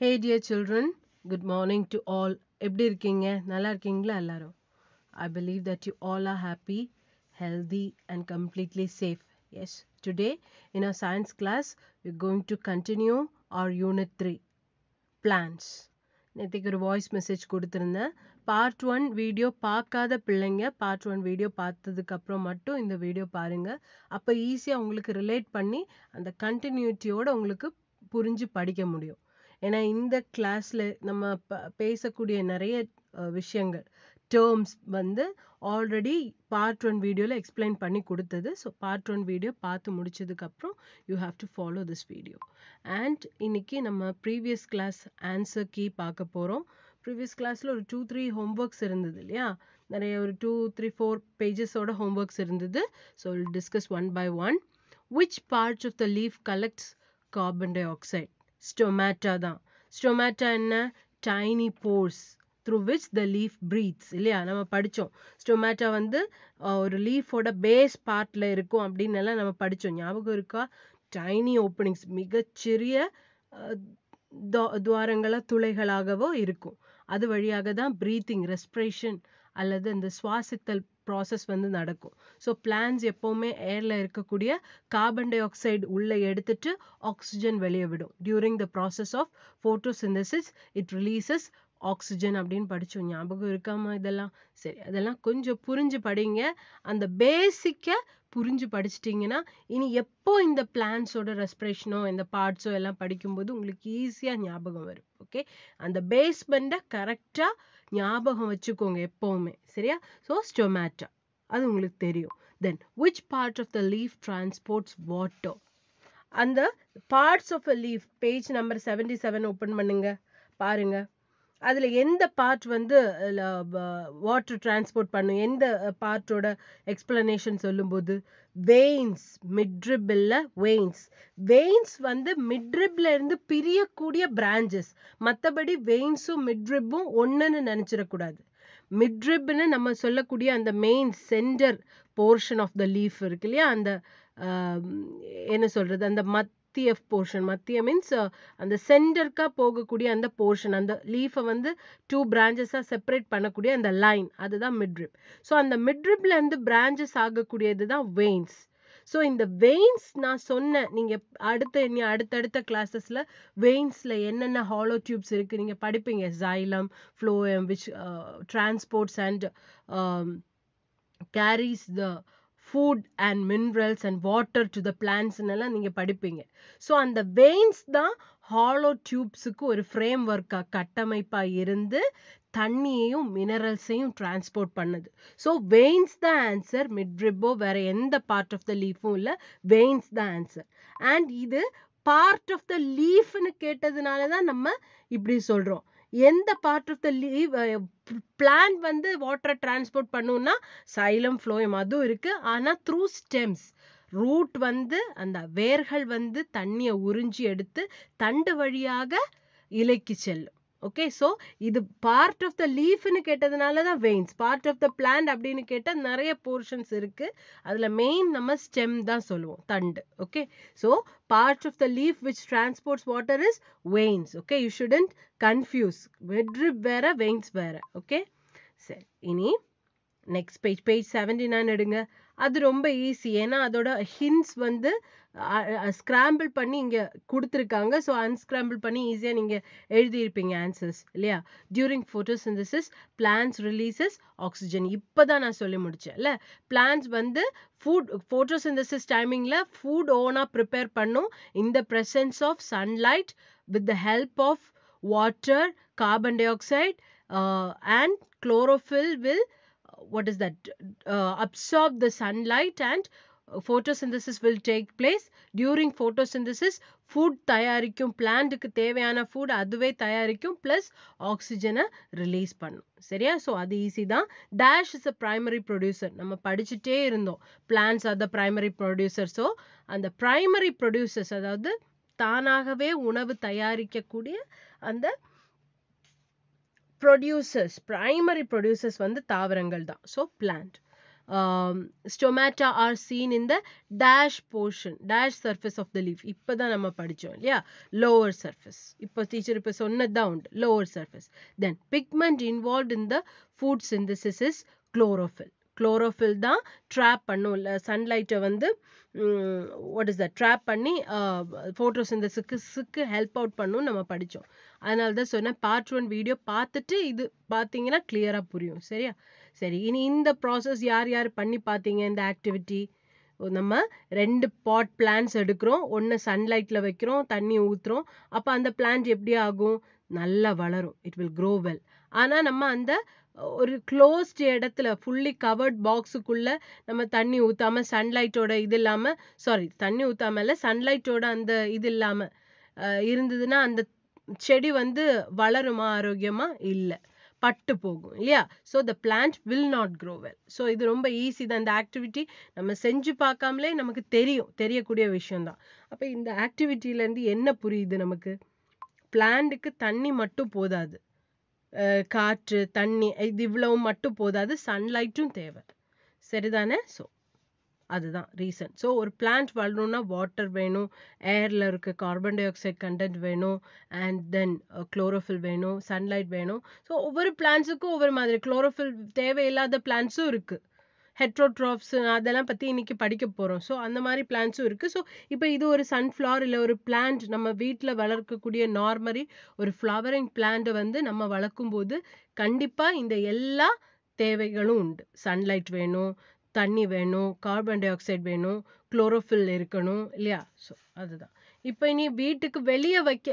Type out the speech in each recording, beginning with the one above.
Hey dear children good morning to all எப்படி இருக்கீங்க நல்லா இருக்கீங்களா எல்லாரும் I believe that you all are happy healthy and completely safe as today in our science class you going to continue our unit three plants நேற்றுக்கு ஒரு voice message கொடுத்துருந்தேன் part one video பார்க்காத பிள்ளைங்க பார்ட் ஒன் வீடியோ பார்த்ததுக்கப்புறம் மட்டும் இந்த video பாருங்கள் அப்போ ஈஸியாக உங்களுக்கு ரிலேட் பண்ணி அந்த கண்டினியூட்டியோடு உங்களுக்கு புரிஞ்சு படிக்க முடியும் ஏன்னா இந்த கிளாஸ்ல நம்ம ப பேசக்கூடிய நிறைய விஷயங்கள் டேர்ம்ஸ் வந்து ஆல்ரெடி பார்ட் ஒன் வீடியோவில் எக்ஸ்பிளைன் பண்ணி கொடுத்தது ஸோ பார்ட் ஒன் வீடியோ பார்த்து முடிச்சதுக்கப்புறம் you have to follow this video and இன்னைக்கு நம்ம ப்ரீவியஸ் கிளாஸ் ஆன்சர் கீ பார்க்க போகிறோம் ப்ரீவியஸ் கிளாஸில் ஒரு டூ த்ரீ ஹோம்ஒர்க்ஸ் இருந்தது இல்லையா நிறைய ஒரு டூ த்ரீ ஃபோர் பேஜஸோட ஹோம்ஒர்க்ஸ் இருந்தது so discuss one by one which parts of the leaf collects carbon dioxide stomata தான் ஸ்டொமேட்டா என்ன tiny pores through which the leaf breathes இல்லையா நம்ம படித்தோம் ஸ்டொமேட்டா வந்து ஒரு லீஃபோட பேஸ் பார்ட்டில் இருக்கும் அப்படின்னு எல்லாம் நம்ம படித்தோம் ஞாபகம் இருக்கா டைனி ஓப்பனிங்ஸ் மிகச்சிறிய துவாரங்களாக துளைகளாகவோ இருக்கும் அது வழியாக தான் ப்ரீத்திங் ரெஸ்பிரேஷன் அல்லது அந்த சுவாசித்தல் ப்ராசஸ் வந்து நடக்கும் ஸோ பிளான்ஸ் எப்போவுமே ஏரில் இருக்கக்கூடிய கார்பன் டை ஆக்சைடு உள்ளே எடுத்துட்டு ஆக்சிஜன் வெளியே விடும் during the process of photosynthesis it releases oxygen அப்படின்னு படித்தோம் ஞாபகம் இருக்காமா இதெல்லாம் சரி அதெல்லாம் கொஞ்சம் புரிஞ்சு படிங்க அந்த பேசிக்கை புரிஞ்சு படிச்சிட்டிங்கன்னா இனி எப்போ இந்த பிளான்ஸோட ரெஸ்பிரேஷனோ இந்த பார்ட்ஸோ எல்லாம் படிக்கும்போது உங்களுக்கு ஈஸியாக ஞாபகம் வரும் ஓகே அந்த பேஸ்மெண்ட்டை கரெக்டாக ஞாபகம் வச்சுக்கோங்க எப்போவுமே சரியா ஸோ ஸ்டொமேட்டா அது உங்களுக்கு தெரியும் then which part of the leaf transports water அந்த parts of a leaf page number seventy seven open பண்ணுங்க பாருங்கள் அதில் எந்த பார்ட் வந்து வாட்டர் டிரான்ஸ்போர்ட் பண்ணும் எந்த பார்ட்டோட எக்ஸ்பிளனேஷன் சொல்லும்போது வெயின்ஸ் மிட்ரிபில்ல வெயின்ஸ் வெயின்ஸ் வந்து மிட்ரிப்ல இருந்து பிரியக்கூடிய பிரான்ச்சஸ் மற்றபடி வெயின்ஸும் மிட்ரிப்பும் ஒன்றுன்னு நினச்சிடக்கூடாது மிட்ரிப்னு நம்ம சொல்லக்கூடிய அந்த main centre portion of the leaf இருக்கு இல்லையா அந்த என்ன சொல்கிறது அந்த மத் மத்திய போர்ஷன் மத்திய மீன்ஸ் uh, அந்த சென்டருக்காக போகக்கூடிய அந்த போர்ஷன் அந்த லீஃபை வந்து டூ பிரான்ச்சஸாக செப்பரேட் பண்ணக்கூடிய அந்த லைன் அதுதான் மிட்ரிப் ஸோ அந்த மிட்ரிப்லேருந்து பிரான்ச்சஸ் ஆகக்கூடியது தான் வெயின்ஸ் ஸோ இந்த வெயின்ஸ் நான் சொன்னேன் நீங்கள் அடுத்த இனி அடுத்தடுத்த கிளாஸஸில் வெயின்ஸில் என்னென்ன ஹாலோ டியூப்ஸ் இருக்குது நீங்கள் படிப்பீங்க xylem phloem which transports and carries the food and minerals and water to the எல்லாம் நீங்க படிப்பீங்க ஸோ அந்த வெயின்ஸ் தான் ஹாலோ டியூப்ஸுக்கு ஒரு ஃப்ரேம் ஒர்க்காக கட்டமைப்பாக இருந்து தண்ணியையும் மினரல்ஸையும் டிரான்ஸ்போர்ட் பண்ணுது ஸோ வெயின்ஸ் தான் ஆன்சர் மிட்ரிப்போ வேற எந்த பார்ட் ஆஃப் த லீஃபும் இல்லை வெயின்ஸ் தான் ஆன்சர் அண்ட் இது பார்ட் ஆஃப் த லீஃப்னு கேட்டதுனால தான் நம்ம இப்படி சொல்கிறோம் எந்த part of the leaf plant வந்து வாட்டரை டிரான்ஸ்போர்ட் பண்ணும்னா சைலம் ஃப்ளோயம் அதுவும் இருக்குது ஆனால் த்ரூ ஸ்டெம்ஸ் ரூட் வந்து அந்த வேர்கள் வந்து தண்ணியை உறிஞ்சி எடுத்து தண்டு வழியாக இலைக்கு செல்லும் ஓகே ஸோ இது பார்ட் ஆஃப் த லீஃப்னு கேட்டதுனால தான் veins part of the plant அப்படின்னு கேட்டால் நிறைய போர்ஷன்ஸ் இருக்குது அதில் மெயின் நம்ம ஸ்டெம் தான் சொல்லுவோம் தண்டு okay so part of the leaf which transports water is veins okay you shouldn't confuse midrib வேற வெயின்ஸ் வேற ஓகே சரி இனி next page page seventy nine எடுங்க அது ரொம்ப ஈஸி ஏன்னா அதோட ஹின்ஸ் வந்து ஸ்கிராம்பிள் பண்ணி இங்கே கொடுத்துருக்காங்க ஸோ அன்ஸ்கிராம்பிள் பண்ணி ஈஸியாக நீங்கள் எழுதியிருப்பீங்க ஆன்சர்ஸ் இல்லையா during photosynthesis plants releases oxygen இப்போ தான் நான் சொல்லி முடித்தேன் இல்லை பிளான்ஸ் வந்து ஃபுட் ஃபோட்டோசிந்தசிஸ் டைமிங்கில் ஃபுட் ஓனாக ப்ரிப்பேர் பண்ணும் இந்த presence of sunlight with the help of water carbon tie dioxide and chlorophyll will what is that uh, absorb the sunlight and photosynthesis will take place during photosynthesis food தயாரிக்கும் பிளான்ட்டுக்கு தேவையான food அதுவே தயாரிக்கும் plus ஆக்சிஜனை release பண்ணும் சரியா so அது easy தான் dash is a primary producer நம்ம படிச்சுட்டே இருந்தோம் plants are the primary producer so அந்த ப்ரைமரி ப்ரொடியூசர்ஸ் அதாவது தானாகவே உணவு தயாரிக்கக்கூடிய அந்த ப்ரொடியூசர்ஸ் பிரைமரி ப்ரொடியூசர்ஸ் வந்து தாவரங்கள் தான் so plant stomata are seen in the dash portion dash surface of the leaf இப்போ தான் நம்ம படித்தோம் இல்லையா லோவர் சர்ஃபேஸ் இப்போ டீச்சர் இப்போ சொன்னது தான் உண்டு lower surface then pigment involve in the food synthesis is chlorophyll chlorophyll தான் ட்ராப் பண்ணும் இல்லை சன்லைட்டை வந்து வாட் இஸ் த ட்ராப் பண்ணி சிக்கு சிக்கு ஹெல்ப் அவுட் பண்ணும் நம்ம படித்தோம் அதனால தான் சொன்னேன் பார்ட் ஒன் வீடியோ பார்த்துட்டு இது பார்த்தீங்கன்னா கிளியராக புரியும் சரியா சரி இனி இந்த ப்ராசஸ் யார் யார் பண்ணி பார்த்தீங்க இந்த ஆக்டிவிட்டி நம்ம ரெண்டு பாட் பிளான்ஸ் எடுக்கிறோம் ஒன்று சன்லைட்டில் வைக்கிறோம் தண்ணி ஊற்றுறோம் அப்போ அந்த பிளான்ட் எப்படி ஆகும் நல்லா வளரும் இட் வில் க்ரோ வெல் ஆனால் நம்ம அந்த ஒரு க்ளோஸ்ட் இடத்துல ஃபுல்லி கவர்ட் பாக்ஸுக்குள்ள நம்ம தண்ணி ஊற்றாம சன்லைட்டோட இது இல்லாமல் சாரி தண்ணி ஊற்றாம இல்லை சன்லைட்டோட அந்த இது இல்லாமல் இருந்ததுன்னா அந்த செடி வந்து வளருமா ஆரோக்கியமா இல்லை பட்டு போகும் இல்லையா so the plant will not grow well so இது ரொம்ப ஈஸி தான் இந்த ஆக்டிவிட்டி நம்ம செஞ்சு பார்க்காமலே நமக்கு தெரியும் தெரியக்கூடிய விஷயம்தான் அப்போ இந்த ஆக்டிவிட்டியிலேருந்து என்ன புரியுது நமக்கு பிளான்ட்டுக்கு தண்ணி மட்டும் போதாது காற்று தண்ணி இது இவ்வளவும் மட்டும் போதாது சன்லைட்டும் தேவை சரிதானே ஸோ அதுதான் ரீசன் ஸோ ஒரு பிளான்ட் வளரணும்னா வாட்டர் வேணும் ஏரில் இருக்க கார்பன் டை ஆக்சைடு கண்டென்ட் வேணும் அண்ட் தென் குளோரோஃபில் வேணும் சன்லைட் வேணும் ஸோ ஒவ்வொரு பிளான்ஸுக்கும் ஒவ்வொரு மாதிரி குளோரோஃபில் தேவையில்லாத பிளான்ஸும் இருக்குது ஹெட்ரோட்ராப்ஸ் அதெல்லாம் பற்றி இன்னைக்கு படிக்க போகிறோம் ஸோ அந்த மாதிரி பிளான்ட்ஸும் இருக்குது ஸோ இப்போ இது ஒரு சன்ஃப்ளவர் இல்லை ஒரு பிளான்ட் நம்ம வீட்டில் வளர்க்கக்கூடிய நார்மலி ஒரு ஃப்ளவரிங் பிளான்ட்டை வந்து நம்ம வளர்க்கும்போது கண்டிப்பாக இந்த எல்லா தேவைகளும் உண்டு சன்லைட் வேணும் தண்ணி வேணும் கார்பன் டை ஆக்சைடு வேணும் குளோரோஃபில் இருக்கணும் இல்லையா ஸோ அதுதான் இப்போ இனி வீட்டுக்கு வெளியே வைக்க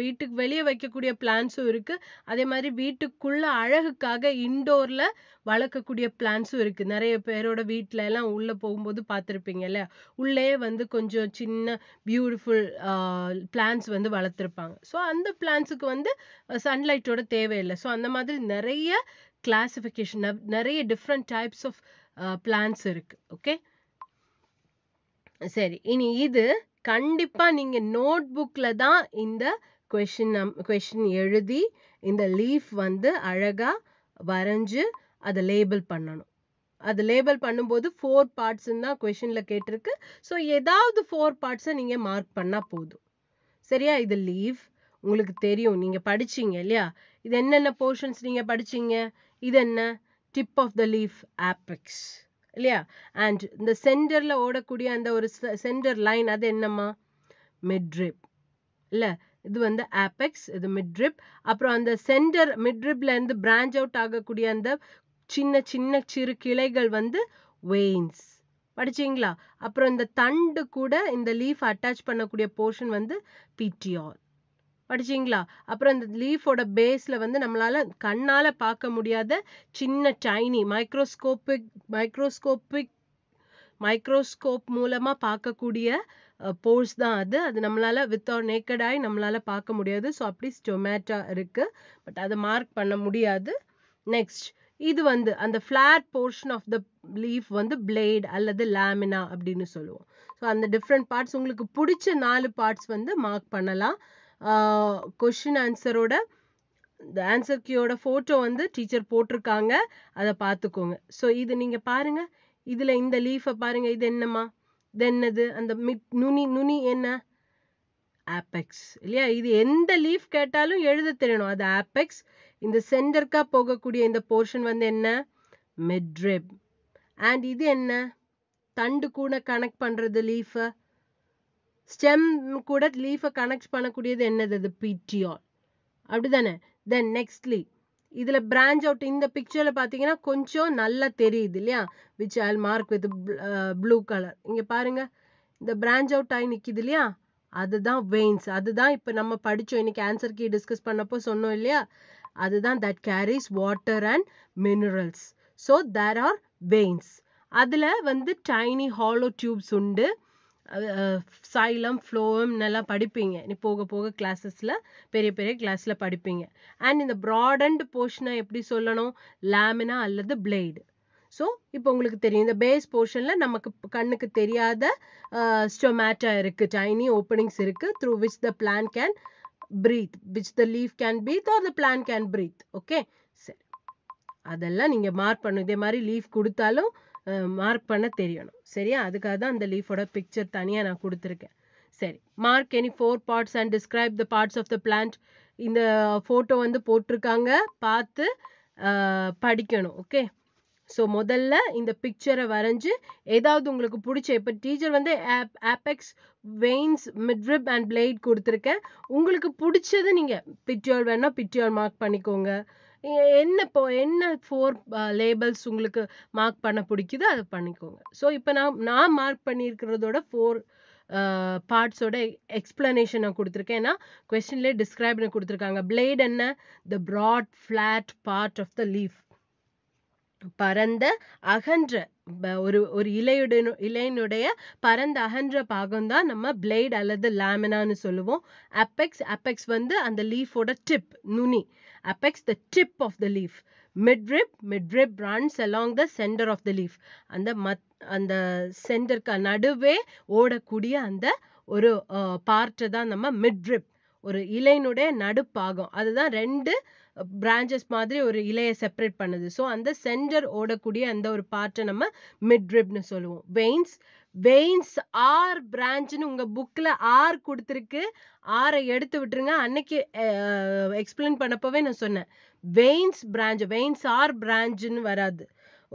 வீட்டுக்கு வெளியே வைக்கக்கூடிய பிளான்ஸும் இருக்குது அதே மாதிரி வீட்டுக்குள்ள அழகுக்காக இன்டோரில் வளர்க்கக்கூடிய பிளான்ஸும் இருக்குது நிறைய பேரோட வீட்டில எல்லாம் உள்ளே போகும்போது பார்த்திருப்பீங்க இல்லையா உள்ளே வந்து கொஞ்சம் சின்ன பியூட்டிஃபுல் பிளான்ஸ் வந்து வளர்த்துருப்பாங்க ஸோ அந்த பிளான்ஸுக்கு வந்து சன்லைட்டோட தேவையில்லை ஸோ அந்த மாதிரி நிறைய கிளாசிஃபிகேஷன் நிறைய டிஃப்ரெண்ட் டைப்ஸ் ஆஃப் பிளான்ஸ் இருக்குது ஓகே சரி. இனி இது கண்டிப்பா நீங்க நோட் புக்ல தான் இந்த கொஷின் கொஷின் கொஸ்டின் எழுதி இந்த லீஃப் வந்து அழகா வரைஞ்சு அதை லேபிள் பண்ணணும். அது லேபிள் பண்ணும்போது ஃபோர் பார்ட்ஸ் தான் கொஷின்ல கேட்டிருக்கு ஸோ ஏதாவது ஃபோர் பார்ட்ஸை நீங்கள் மார்க் பண்ணா போதும் சரியா இது லீவ் உங்களுக்கு தெரியும் நீங்க படிச்சீங்க இல்லையா இது என்னென்ன போர்ஷன்ஸ் நீங்க படிச்சீங்க இது என்ன tip of the leaf apex இல்லையா அண்ட் இந்த சென்டர்ல ஓடக்கூடிய அந்த ஒரு சென்டர் லைன் அது என்னம்மா மிட்ரிப் இல்லை இது வந்து ஆபெக்ஸ் இது மிட்ரிப் அப்புறம் அந்த சென்டர் மிட்ரிப்ல இருந்து பிரான்ச் அவுட் ஆகக்கூடிய அந்த சின்ன சின்ன சிறு கிளைகள் வந்து வெயின்ஸ் படிச்சிங்களா அப்புறம் இந்த தண்டு கூட இந்த லீஃப் அட்டாச் பண்ணக்கூடிய போர்ஷன் வந்து பிட்டியால் படிச்சீங்களா அப்புறம் அந்த லீஃபோட பேஸ்ல வந்து நம்மளால கண்ணால பார்க்க முடியாத சின்ன டைனி மைக்ரோஸ்கோப்பிக் மைக்ரோஸ்கோப்பிக் மைக்ரோஸ்கோப் மூலமா பார்க்கக்கூடிய போர்ஸ் தான் அது அது நம்மளால வித் ஆர் நேக்கடாய் நம்மளால பார்க்க முடியாது ஸோ அப்படி ஸ்டொமேட்டா இருக்கு பட் அதை மார்க் பண்ண முடியாது நெக்ஸ்ட் இது வந்து அந்த flat portion of the leaf வந்து பிளேட் அல்லது லேமினா அப்படின்னு சொல்லுவோம் ஸோ அந்த டிஃப்ரெண்ட் பார்ட்ஸ் உங்களுக்கு பிடிச்ச நாலு பார்ட்ஸ் வந்து மார்க் பண்ணலாம் கொஷின் ஆன்சரோட இந்த ஆன்சர் கியோட ஃபோட்டோ வந்து டீச்சர் போட்டிருக்காங்க அதை பார்த்துக்கோங்க ஸோ இது நீங்கள் பாருங்கள் இதில் இந்த லீஃபை பாருங்கள் இது என்னம்மா இது என்னது அந்த மிட் நுனி நுனி என்ன ஆப்பெக்ஸ் இல்லையா இது எந்த லீஃப் கேட்டாலும் எழுத தெரியணும் அது ஆப்பெக்ஸ் இந்த சென்டர்க்காக போகக்கூடிய இந்த போர்ஷன் வந்து என்ன மிட்ரிப் அண்ட் இது என்ன தண்டு கூட கனெக்ட் பண்ணுறது லீஃபை ஸ்டெம் கூட லீஃபை கனெக்ட் பண்ணக்கூடியது என்னது அது பிடிஆர் அப்படி தானே தென் நெக்ஸ்ட்லி இதில் பிரான்ச் அவுட் இந்த பிக்சரில் பார்த்தீங்கன்னா கொஞ்சம் நல்லா தெரியுது இல்லையா which all mark with blue colour இங்கே பாருங்கள் இந்த பிரான்ச் அவுட் ஆகி நிற்கிது இல்லையா அதுதான் வெயின்ஸ் அதுதான் இப்போ நம்ம படித்தோம் இன்னைக்கு ஆன்சர் கீ டிஸ்கஸ் பண்ணப்போ சொன்னோம் இல்லையா அதுதான் that carries water and minerals so there are veins அதில் வந்து டைனி ஹாலோ டியூப்ஸ் உண்டு சைலம் நல்லா படிப்பீங்க நீ போக போக கிளாஸஸில் பெரிய பெரிய கிளாஸில் படிப்பீங்க அண்ட் இந்த ப்ராடண்ட் போர்ஷனை எப்படி சொல்லணும் லேமினா அல்லது பிளேடு ஸோ இப்போ உங்களுக்கு தெரியும் இந்த பேஸ் போர்ஷனில் நமக்கு கண்ணுக்கு தெரியாத ஸ்டொமேட்டா இருக்குது டைனி ஓப்பனிங்ஸ் இருக்குது through which the plant can breathe which the leaf can breathe or the plant can breathe okay சரி அதெல்லாம் நீங்கள் மார்க் பண்ணும் இதே மாதிரி லீஃப் கொடுத்தாலும் மார்க் பண்ண தெரியணும் சரியா அதுக்காக தான் அந்த லீஃபோட பிக்சர் தனியாக நான் கொடுத்துருக்கேன் சரி mark any four parts and describe the parts of the plant இந்த ஃபோட்டோ வந்து போட்டிருக்காங்க பார்த்து படிக்கணும் ஓகே ஸோ முதல்ல இந்த பிக்சரை வரைஞ்சி ஏதாவது உங்களுக்கு பிடிச்ச இப்போ டீச்சர் வந்து ஆப் apex veins midrib and blade கொடுத்துருக்கேன் உங்களுக்கு பிடிச்சது நீங்கள் பிக்சர் வேணால் பிக்சர் மார்க் பண்ணிக்கோங்க என்ன இப்போ என்ன ஃபோர் லேபிள்ஸ் உங்களுக்கு மார்க் பண்ண பிடிக்குதோ அதை பண்ணிக்கோங்க ஸோ இப்போ நான் நான் மார்க் பண்ணியிருக்கிறதோட ஃபோர் பார்ட்ஸோட எக்ஸ்பிளனேஷன் நான் கொடுத்துருக்கேன் ஏன்னா கொஸ்டின்லேயே டிஸ்கிரைப்னு கொடுத்துருக்காங்க பிளேட் என்ன the broad flat part of the leaf பரந்த அகன்ற ஒரு ஒரு இலையுடன் இலையினுடைய பரந்த அகன்ற பாகம் தான் நம்ம பிளேட் அல்லது லேமினான்னு சொல்லுவோம் அப்பெக்ஸ் அப்பெக்ஸ் வந்து அந்த லீஃபோட டிப் நுனி apex the tip of the leaf midrib midrib runs along the centre of the leaf அந்த மத் அந்த சென்டருக்கு நடுவே ஓடக்கூடிய அந்த ஒரு பார்ட்டு தான் நம்ம மிட்ரிப் ஒரு இலையினுடைய நடுப்பாகம் அதுதான் ரெண்டு பிரான்சஸ் மாதிரி ஒரு இலையை செப்பரேட் பண்ணுது ஸோ அந்த சென்டர் ஓடக்கூடிய அந்த ஒரு பார்ட்டை நம்ம மிட்ரிப்னு சொல்லுவோம் வெயின்ஸ் வெயின்ஸ் ஆர் பிரான்ச்னு உங்கள் புக்கில் ஆர் கொடுத்துருக்கு ஆரை எடுத்து விட்டுருங்க அன்னைக்கு எக்ஸ்பிளைன் பண்ணப்போவே நான் சொன்னேன் வெயின்ஸ் பிரான்ச் வெயின்ஸ் ஆர் பிரான்ச்சுன்னு வராது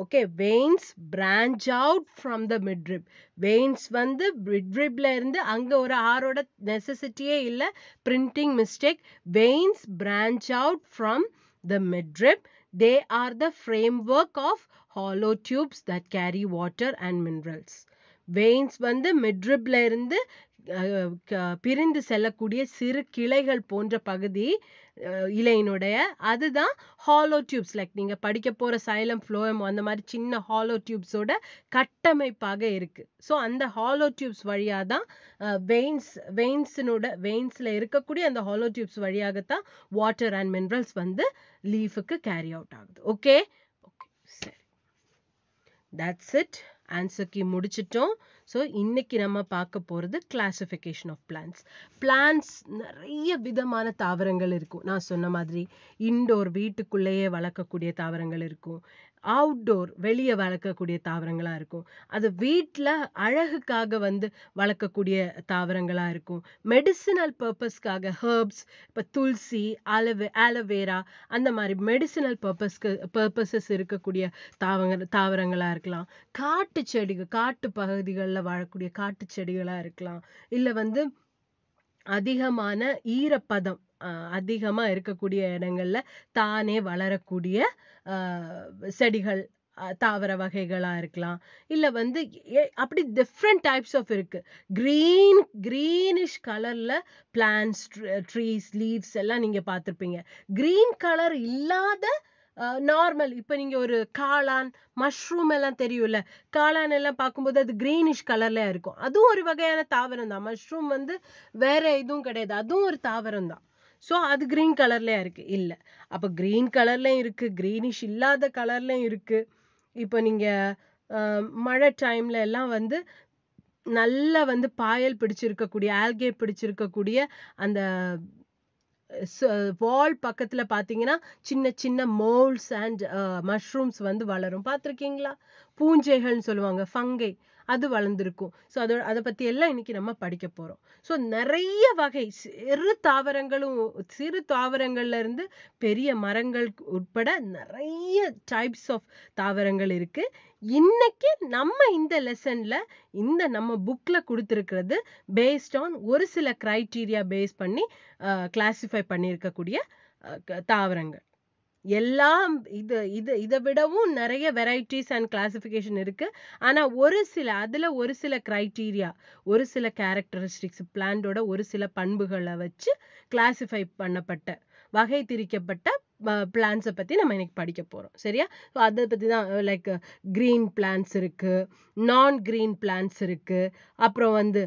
okay veins branch out from the midrib veins வந்து மிட்ரிப்ல இருந்து அங்க ஒரு ஆரோட நெசசிட்டியே இல்லை printing mistake veins branch out from the midrib they are the work of hollow tubes that carry water and minerals veins வந்து மிட்ரிப்ல இருந்து பிரிந்து செல்லக்கூடிய சிறு கிளைகள் போன்ற பகுதி இலையினுடைய அதுதான் ஹாலோ டியூப்ஸ் லைக் நீங்க படிக்க போற சைலம் ஃப்ளோயம் அந்த மாதிரி சின்ன ஹாலோ டியூப்ஸோட கட்டமைப்பாக இருக்கு ஸோ அந்த ஹாலோ டியூப்ஸ் வழியாக தான் வெயின்ஸ் வெயின்ஸினோட வெயின்ஸில் இருக்கக்கூடிய அந்த ஹாலோ டியூப்ஸ் வழியாகத்தான் வாட்டர் அண்ட் மினரல்ஸ் வந்து லீஃபுக்கு கேரி அவுட் ஆகுது ஓகே ஓகே சரி தட்ஸ் இட் ஆன்சர் கீ முடிச்சிட்டோம் ஸோ இன்னைக்கு நம்ம பார்க்க போகிறது கிளாசிஃபிகேஷன் ஆஃப் பிளான்ஸ் பிளான்ஸ் நிறைய விதமான தாவரங்கள் இருக்கும் நான் சொன்ன மாதிரி இண்டோர் வீட்டுக்குள்ளேயே வளர்க்கக்கூடிய தாவரங்கள் இருக்கும் அவுட்டோர் வெளியே வளர்க்கக்கூடிய தாவரங்களாக இருக்கும் அது வீட்டில் அழகுக்காக வந்து வளர்க்கக்கூடிய தாவரங்களாக இருக்கும் மெடிசினல் பர்பஸ்க்காக ஹர்ப்ஸ் இப்போ துளசி அலவே ஆலோவேரா அந்த மாதிரி மெடிசினல் பர்பஸ்க்கு பர்பஸஸ் இருக்கக்கூடிய தாவங்க தாவரங்களாக இருக்கலாம் காட்டு செடிகள் காட்டு பகுதிகளில் வாழக்கூடிய காட்டு செடிகளாக இருக்கலாம் இல்லை வந்து அதிகமான ஈரப்பதம் அதிகமா இருக்கக்கூடிய இடங்கள்ல தானே வளரக்கூடிய செடிகள் தாவர வகைகளா இருக்கலாம் இல்ல வந்து அப்படி டிஃப்ரெண்ட் டைப்ஸ் ஆஃப் இருக்கு கிரீன் கிரீனிஷ் கலர்ல பிளான்ஸ் ட்ரீஸ் லீவ்ஸ் எல்லாம் நீங்க பார்த்துருப்பீங்க கிரீன் கலர் இல்லாத நார்மல் இப்ப நீங்க ஒரு காளான் மஷ்ரூம் எல்லாம் தெரியும்ல காளான் எல்லாம் பார்க்கும்போது அது கிரீனிஷ் கலர்ல இருக்கும் அதுவும் ஒரு வகையான தாவரம் தான் மஷ்ரூம் வந்து வேற எதுவும் கிடையாது அதுவும் ஒரு தாவரம் தான் ஸோ அது க்ரீன் கலர்லேயும் இருக்குது இல்லை அப்போ கிரீன் கலர்லேயும் இருக்குது க்ரீனிஷ் இல்லாத கலர்லேயும் இருக்குது இப்போ நீங்கள் மழை டைமில் எல்லாம் வந்து நல்லா வந்து பாயல் பிடிச்சிருக்கக்கூடிய ஆல்கே பிடிச்சிருக்கக்கூடிய அந்த வால் பக்கத்தில் பார்த்தீங்கன்னா சின்ன சின்ன மோல்ஸ் அண்ட் மஷ்ரூம்ஸ் வந்து வளரும் பார்த்துருக்கீங்களா பூஞ்சைகள்னு சொல்லுவாங்க ஃபங்கை அது வளர்ந்துருக்கும் ஸோ அதோட அதை பற்றி எல்லாம் இன்னைக்கு நம்ம படிக்க போகிறோம் ஸோ நிறைய வகை சிறு தாவரங்களும் சிறு தாவரங்கள்ல இருந்து பெரிய மரங்கள் உட்பட நிறைய டைப்ஸ் ஆஃப் தாவரங்கள் இருக்கு இன்னைக்கு நம்ம இந்த லெசன்ல இந்த நம்ம புக்ல கொடுத்துருக்கிறது பேஸ்ட் ஆன் ஒரு சில கிரைட்டீரியா பேஸ் பண்ணி கிளாஸிஃபை பண்ணியிருக்கக்கூடிய தாவரங்கள் எல்லாம் இது இது இதை விடவும் நிறைய வெரைட்டிஸ் அண்ட் கிளாசிஃபிகேஷன் இருக்குது ஆனால் ஒரு சில அதில் ஒரு சில க்ரைட்டீரியா ஒரு சில கேரக்டரிஸ்டிக்ஸ் பிளான்டோட ஒரு சில பண்புகளை வச்சு கிளாசிஃபை பண்ணப்பட்ட வகை திரிக்கப்பட்ட பிளான்ஸை பற்றி நம்ம இன்னைக்கு படிக்க போகிறோம் சரியா ஸோ அதை பற்றி தான் லைக் க்ரீன் பிளான்ஸ் இருக்குது நான் க்ரீன் பிளான்ஸ் இருக்குது அப்புறம் வந்து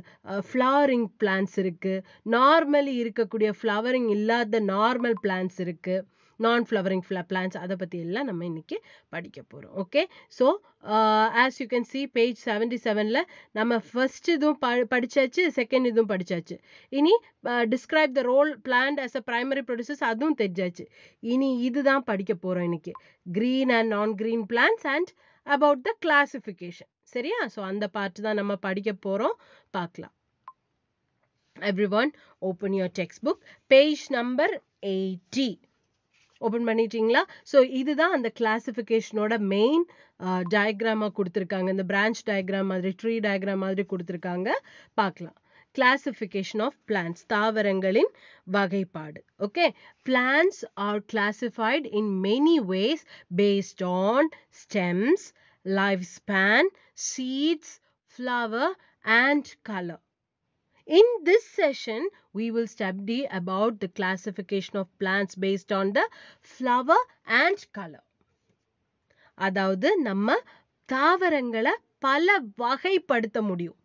ஃப்ளவரிங் பிளான்ஸ் இருக்குது நார்மலி இருக்கக்கூடிய ஃப்ளவரிங் இல்லாத நார்மல் பிளான்ஸ் இருக்குது நான் ஃப்ளவரிங் ஃப்ளா பிளான்ஸ் அதை பற்றி எல்லாம் நம்ம இன்றைக்கி படிக்க போகிறோம் okay so as you can see page seventy செவனில் நம்ம ஃபர்ஸ்ட் இதுவும் ப படித்தாச்சு செகண்ட் இதுவும் படித்தாச்சு இனி describe the role plant as a primary producers அதுவும் தெரிஞ்சாச்சு இனி இதுதான் படிக்க போகிறோம் இன்றைக்கி green and non green plants and about the classification சரியா ஸோ அந்த பார்ட் தான் நம்ம படிக்க போகிறோம் பார்க்கலாம் open open text book page number 80 open பண்ணிட்டீங்களா ஸோ இதுதான் அந்த கிளாஸிஃபிகேஷனோட மெயின் டயக்ராமாக கொடுத்துருக்காங்க இந்த பிரான்ச் டயக்ராம் மாதிரி ட்ரீ டயக்ராம் மாதிரி கொடுத்துருக்காங்க பார்க்கலாம் classification of plants தாவரங்களின் வகைப்பாடு okay plants are classified in many ways based on stems span seeds flower and color In this session, we will study about the classification of plants based on the flower and color. அதாவது நம்ம தாவரங்கள பல வகைப்படுத்த முடியும்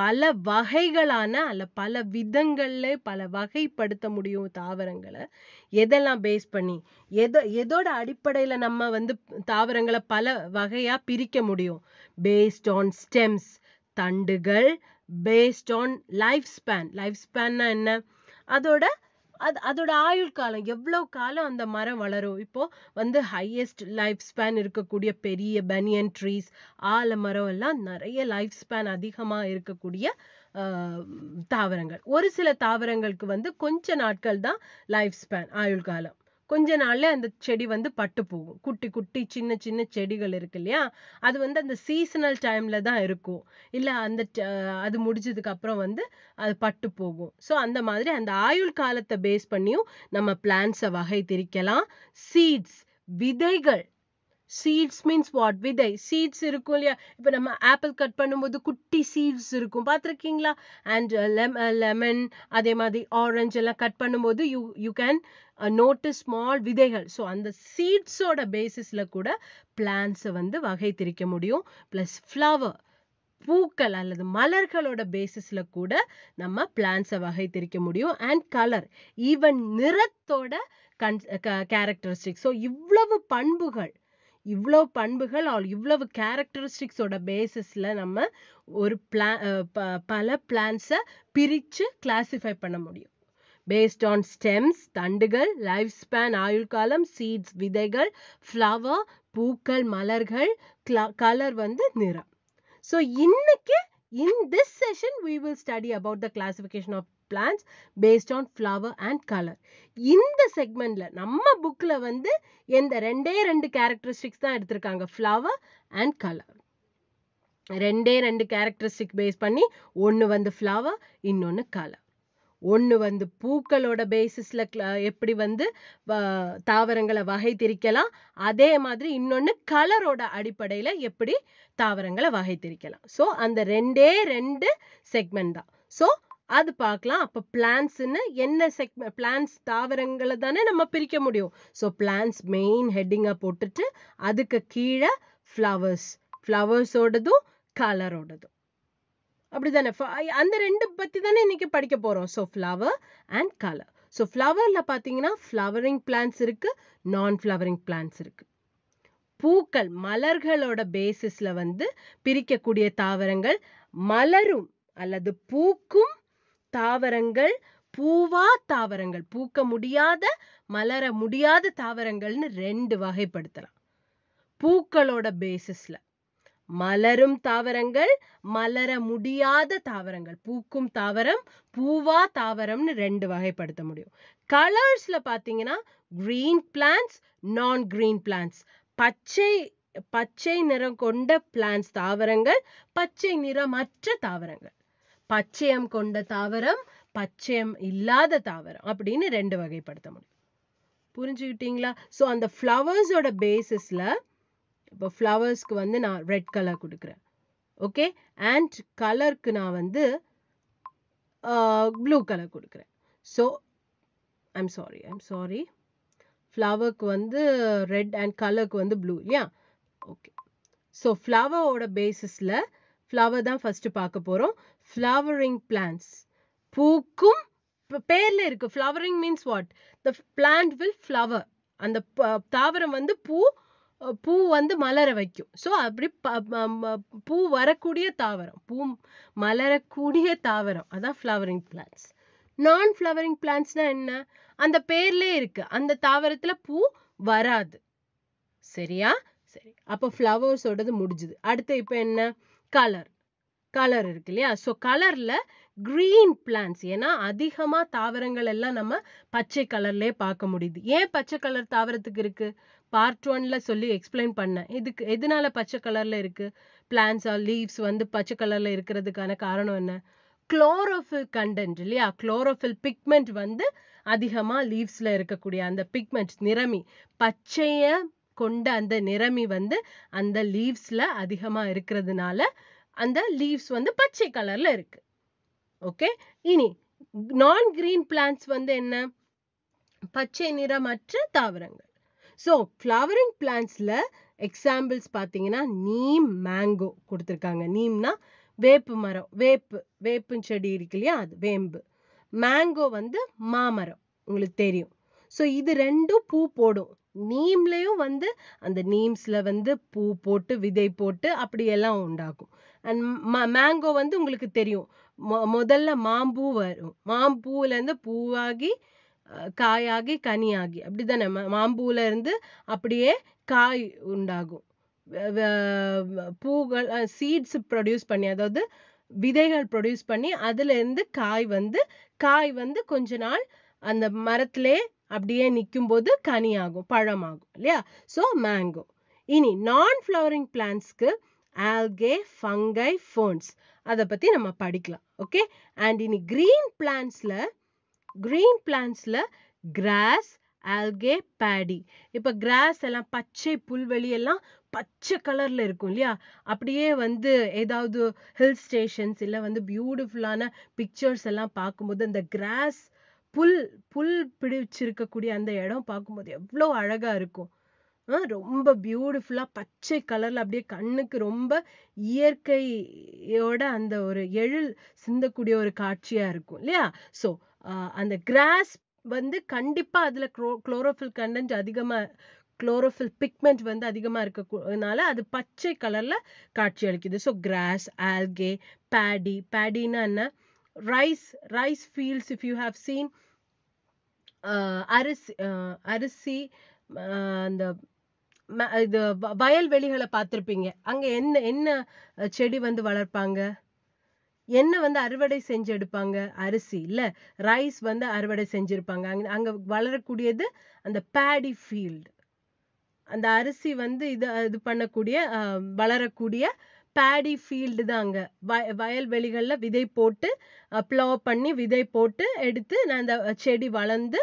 பல வகைகளான அல்ல பல விதங்கள்ல பல வகைப்படுத்த முடியும் தாவரங்களை எதெல்லாம் பேஸ் பண்ணி எதோ எதோட அடிப்படையில் நம்ம வந்து தாவரங்களை பல வகையா பிரிக்க முடியும் பேஸ்ட் ஆன் ஸ்டெம்ஸ் தண்டுகள் based on life span life ஸ்பேன்னா என்ன அதோட அது அதோட ஆயுள் காலம் எவ்வளோ காலம் அந்த மரம் வளரும் இப்போ வந்து ஹையஸ்ட் லைஃப் ஸ்பேன் இருக்கக்கூடிய பெரிய பனியன் ட்ரீஸ் ஆலமரம் எல்லாம் நிறைய லைஃப் ஸ்பேன் அதிகமாக இருக்கக்கூடிய தாவரங்கள் ஒரு சில தாவரங்களுக்கு வந்து கொஞ்ச நாட்கள் தான் லைஃப் ஸ்பேன் ஆயுள் காலம் கொஞ்ச நாள்ல அந்த செடி வந்து பட்டு போகும் குட்டி குட்டி சின்ன சின்ன செடிகள் இருக்கு இல்லையா அது வந்து அந்த சீசனல் டைம்ல தான் இருக்கும் இல்ல அந்த அது முடிஞ்சதுக்கு அப்புறம் வந்து அது பட்டு போகும் ஸோ அந்த மாதிரி அந்த ஆயுள் காலத்தை பேஸ் பண்ணியும் நம்ம பிளான்ஸை வகை திரிக்கலாம் சீட்ஸ் விதைகள் சீட்ஸ் மீன்ஸ் வாட் விதை சீட்ஸ் இருக்கும் இல்லையா இப்போ நம்ம ஆப்பிள் கட் பண்ணும்போது குட்டி சீட்ஸ் இருக்கும் பார்த்துருக்கீங்களா அண்ட் லெம் uh, லெமன் uh, அதே மாதிரி ஆரஞ்சு எல்லாம் கட் பண்ணும்போது you you can note small விதைகள் ஸோ அந்த சீட்ஸோட பேசிஸில் கூட பிளான்ஸை வந்து வகை திரிக்க முடியும் ப்ளஸ் ஃப்ளவர் பூக்கள் அல்லது மலர்களோட பேசிஸில் கூட நம்ம பிளான்ஸை திரிக்க முடியும் அண்ட் கலர் ஈவன் நிறத்தோட கன் கேரக்டரிஸ்டிக் ஸோ இவ்வளவு பண்புகள் இவ்வளோ பண்புகள் ஆல் இவ்வளவு கேரக்டரிஸ்டிக்ஸோட பேசிஸ்ல நம்ம ஒரு பிளா பல பிளான்ஸை பிரித்து கிளாஸிஃபை பண்ண முடியும் பேஸ்ட் ஆன் ஸ்டெம்ஸ் தண்டுகள் லைஃப் ஸ்பேன் ஆயுள் காலம் சீட்ஸ் விதைகள் ஃப்ளவர் பூக்கள் மலர்கள் கலர் வந்து நிறம் ஸோ இன்னைக்கு in this session we will study about the classification of plants based on flower and colour இந்த செக்மெண்ட்ல நம்ம புக்கில் வந்து எந்த ரெண்டே ரெண்டு கேரக்டரிஸ்டிக்ஸ் தான் எடுத்திருக்காங்க ஃப்ளவர் அண்ட் கலர் ரெண்டே ரெண்டு கேரக்டரிஸ்டிக் பேஸ் பண்ணி ஒன்று வந்து ஃப்ளவர் இன்னொன்று கலர் ஒன்று வந்து பூக்களோட பேசிஸில் எப்படி வந்து தாவரங்களை வகை திரிக்கலாம் அதே மாதிரி இன்னொன்று கலரோட அடிப்படையில் எப்படி தாவரங்களை வகை திரிக்கலாம் ஸோ அந்த ரெண்டே ரெண்டு செக்மெண்ட் தான் ஸோ அது பார்க்கலாம் அப்போ பிளான்ஸ்னு என்ன செக் பிளான்ஸ் தாவரங்களை தானே நம்ம பிரிக்க முடியும் ஸோ பிளான்ஸ் மெயின் ஹெட்டிங்காக போட்டுட்டு அதுக்கு கீழே ஃப்ளவர்ஸ் ஃப்ளவர்ஸோடதும் கலரோடதும் அப்படி தானே அந்த ரெண்டு பற்றி தானே இன்னைக்கு படிக்க போகிறோம் so flower and colour so ஃப்ளவரில் பார்த்தீங்கன்னா ஃப்ளவரிங் பிளான்ஸ் இருக்குது நான் ஃப்ளவரிங் பிளான்ஸ் இருக்குது பூக்கள் மலர்களோட பேசிஸில் வந்து பிரிக்கக்கூடிய தாவரங்கள் மலரும் அல்லது பூக்கும் தாவரங்கள் பூவா தாவரங்கள் பூக்க முடியாத மலர முடியாத தாவரங்கள்னு ரெண்டு வகைப்படுத்தலாம் பூக்களோட பேசிஸ்ல மலரும் தாவரங்கள் மலர முடியாத தாவரங்கள் பூக்கும் தாவரம் பூவா தாவரம்னு ரெண்டு வகைப்படுத்த முடியும் கலர்ஸ்ல பாத்தீங்கன்னா green plants non green plants பச்சை பச்சை நிறம் கொண்ட பிளான்ஸ் தாவரங்கள் பச்சை நிறமற்ற தாவரங்கள் பச்சையம் கொண்ட தாவரம் பச்சையம் இல்லாத தாவரம் அப்படின்னு ரெண்டு வகைப்படுத்த முடியும் புரிஞ்சுக்கிட்டீங்களா ஸோ அந்த ஃப்ளவர்ஸோட பேசிஸில் இப்போ ஃப்ளவர்ஸ்க்கு வந்து நான் ரெட் கலர் கொடுக்குறேன் ஓகே அண்ட் கலருக்கு நான் வந்து ப்ளூ கலர் கொடுக்குறேன் so I'm sorry I'm sorry ஃப்ளவருக்கு வந்து ரெட் அண்ட் கலருக்கு வந்து ப்ளூ இல்லையா ஓகே ஸோ ஃப்ளவரோட பேசிஸில் ஃப்ளவர் தான் ஃபஸ்ட்டு பார்க்க போகிறோம் ஃப்ளவரிங் plants பூக்கும் பேர்ல இருக்கு flowering means what the plant will flower அந்த தாவரம் வந்து பூ பூ வந்து மலர வைக்கும் ஸோ அப்படி பூ வரக்கூடிய தாவரம் பூ மலரக்கூடிய தாவரம் அதான் ஃப்ளவரிங் பிளான்ஸ் நான் ஃப்ளவரிங் பிளான்ஸ்னா என்ன அந்த பேர்லே இருக்கு அந்த தாவரத்துல பூ வராது சரியா சரி அப்போ ஃப்ளவர்ஸோடது முடிஞ்சுது அடுத்து இப்போ என்ன கலர் கலர் இருக்கு இல்லையா ஸோ கலர்ல கிரீன் பிளான்ஸ் ஏன்னா அதிகமா தாவரங்கள் எல்லாம் நம்ம பச்சை கலர்லயே பார்க்க முடியுது ஏன் பச்சை கலர் தாவரத்துக்கு இருக்கு பார்ட் ஒன்ல சொல்லி எக்ஸ்பிளைன் பண்ணேன் இதுக்கு எதனால பச்சை கலர்ல இருக்கு பிளான்ஸ் ஆர் லீவ்ஸ் வந்து பச்சை கலர்ல இருக்கிறதுக்கான காரணம் என்ன குளோரோஃபில் கண்டென்ட் இல்லையா குளோரோஃபில் பிக்மெண்ட் வந்து அதிகமாக லீவ்ஸில் இருக்கக்கூடிய அந்த பிக்மெண்ட் நிறமி பச்சையை கொண்ட அந்த நிறமி வந்து அந்த லீவ்ஸில் அதிகமாக இருக்கிறதுனால அந்த லீவ்ஸ் வந்து பச்சை கலர்ல இருக்கு ஓகே இனி நான் கிரீன் பிளான்ஸ் வந்து என்ன பச்சை நிறமற்ற தாவரங்கள் ஸோ ஃப்ளவரிங் பிளான்ஸ்ல எக்ஸாம்பிள்ஸ் பார்த்தீங்கன்னா நீம் மேங்கோ கொடுத்துருக்காங்க நீம்னா வேப்பு மரம் வேப்பு வேப்பு செடி இருக்கு இல்லையா அது வேம்பு மேங்கோ வந்து மாமரம் உங்களுக்கு தெரியும் ஸோ இது ரெண்டும் பூ போடும் நீம்லையும் வந்து அந்த நீம்ஸ்ல வந்து பூ போட்டு விதை போட்டு அப்படியெல்லாம் உண்டாகும் அண்ட் மேங்கோ வந்து உங்களுக்கு தெரியும் முதல்ல மாம்பூ வரும் மாம்பூவிலேருந்து பூவாகி காயாகி கனியாகி அப்படி தானே மாம்பூவில் இருந்து அப்படியே காய் உண்டாகும் பூகள் சீட்ஸ் ப்ரொடியூஸ் பண்ணி அதாவது விதைகள் ப்ரொடியூஸ் பண்ணி அதுலேருந்து காய் வந்து காய் வந்து கொஞ்ச நாள் அந்த மரத்திலே அப்படியே நிற்கும் போது கனியாகும் ஆகும் பழமாகும் இல்லையா ஸோ மேங்கோ இனி நான் ஃப்ளவரிங் பிளான்ஸ்க்கு algae, fungi, ferns அதை பற்றி நம்ம படிக்கலாம் ஓகே அண்ட் இனி கிரீன் பிளான்ஸில் கிரீன் பிளான்ஸில் கிராஸ் ஆல்கே பேடி இப்போ கிராஸ் எல்லாம் பச்சை புல்வெளி எல்லாம் பச்சை கலரில் இருக்கும் இல்லையா அப்படியே வந்து ஏதாவது ஹில் ஸ்டேஷன்ஸ் இல்லை வந்து பியூட்டிஃபுல்லான பிக்சர்ஸ் எல்லாம் பார்க்கும்போது அந்த கிராஸ் புல் புல் பிடிச்சிருக்கக்கூடிய அந்த இடம் பார்க்கும்போது எவ்வளோ அழகாக இருக்கும் ரொம்ப பியூட்டிஃபுல்லா பச்சை கலர்ல அப்படியே கண்ணுக்கு ரொம்ப இயற்கையோட அந்த ஒரு எழில் சிந்தக்கூடிய ஒரு காட்சியா இருக்கும் இல்லையா ஸோ அந்த கிராஸ் வந்து கண்டிப்பா அதுல குளோ குளோரோஃபில் கண்டென்ட் அதிகமா குளோரோஃபில் பிக்மெண்ட் வந்து அதிகமாக இருக்கனால அது பச்சை கலர்ல காட்சி அளிக்குது ஸோ கிராஸ் ஆல்கே பேடி பேடின்னா என்ன rice rice fields if you have seen அரிசி அரிசி அந்த இது வயல்வெளிகளை பார்த்துருப்பீங்க அங்கே என்ன என்ன செடி வந்து வளர்ப்பாங்க என்ன வந்து அறுவடை செஞ்சு எடுப்பாங்க அரிசி இல்லை ரைஸ் வந்து அறுவடை செஞ்சுருப்பாங்க அங்கே அங்கே வளரக்கூடியது அந்த பேடி ஃபீல்டு அந்த அரிசி வந்து இது இது பண்ணக்கூடிய வளரக்கூடிய பேடி ஃபீல்டு தான் அங்கே வய வயல்வெளிகளில் விதை போட்டு ப்ளோ பண்ணி விதை போட்டு எடுத்து நான் அந்த செடி வளர்ந்து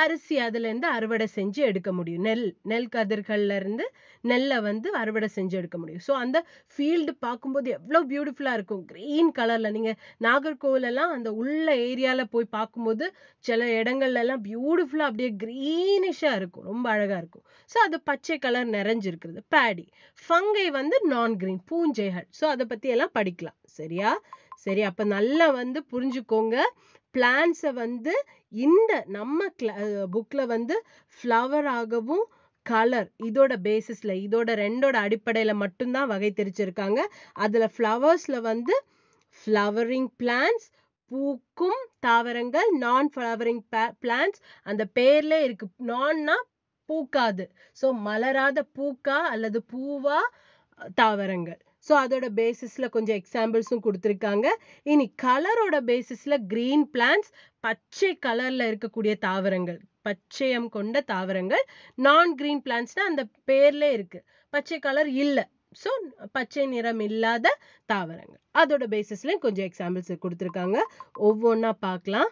அரிசி அதுலேருந்து அறுவடை செஞ்சு எடுக்க முடியும் நெல் நெல் கதிர்கள்லேருந்து நெல்லை வந்து அறுவடை செஞ்சு எடுக்க முடியும் ஸோ அந்த ஃபீல்டு பார்க்கும்போது எவ்வளோ பியூட்டிஃபுல்லாக இருக்கும் க்ரீன் கலரில் நீங்கள் நாகர்கோவிலெல்லாம் அந்த உள்ள ஏரியாவில் போய் பார்க்கும்போது சில இடங்கள்லாம் பியூட்டிஃபுல்லாக அப்படியே க்ரீனிஷாக இருக்கும் ரொம்ப அழகாக இருக்கும் ஸோ அது பச்சை கலர் நிறைஞ்சிருக்கிறது பேடி ஃபங்கை வந்து நான் க்ரீன் பூஞ்சைகள் ஸோ அதை பற்றியெல்லாம் படிக்கலாம் சரியா சரி அப்போ நல்லா வந்து புரிஞ்சுக்கோங்க பிளான்ஸை வந்து இந்த நம்ம புக்கில் வந்து ஃப்ளவர் ஆகவும் கலர் இதோட பேசிஸில் இதோட ரெண்டோட அடிப்படையில் மட்டும்தான் வகை தெரிச்சிருக்காங்க அதில் ஃப்ளவர்ஸில் வந்து ஃப்ளவரிங் பிளான்ஸ் பூக்கும் தாவரங்கள் நான் ஃப்ளவரிங் பிளான்ஸ் அந்த பேர்ல இருக்கு நான்னா பூக்காது ஸோ மலராத பூக்கா அல்லது பூவா தாவரங்கள் ஸோ அதோட பேசிஸில் கொஞ்சம் எக்ஸாம்பிள்ஸும் கொடுத்துருக்காங்க இனி கலரோட பேசிஸில் க்ரீன் பிளான்ஸ் பச்சை கலரில் இருக்கக்கூடிய தாவரங்கள் பச்சையம் கொண்ட தாவரங்கள் நான் க்ரீன் பிளான்ஸ்னால் அந்த பேர்லே இருக்குது பச்சை கலர் இல்லை ஸோ பச்சை நிறம் இல்லாத தாவரங்கள் அதோட பேசிஸ்லேயும் கொஞ்சம் எக்ஸாம்பிள்ஸ் கொடுத்துருக்காங்க ஒவ்வொன்றா பார்க்கலாம்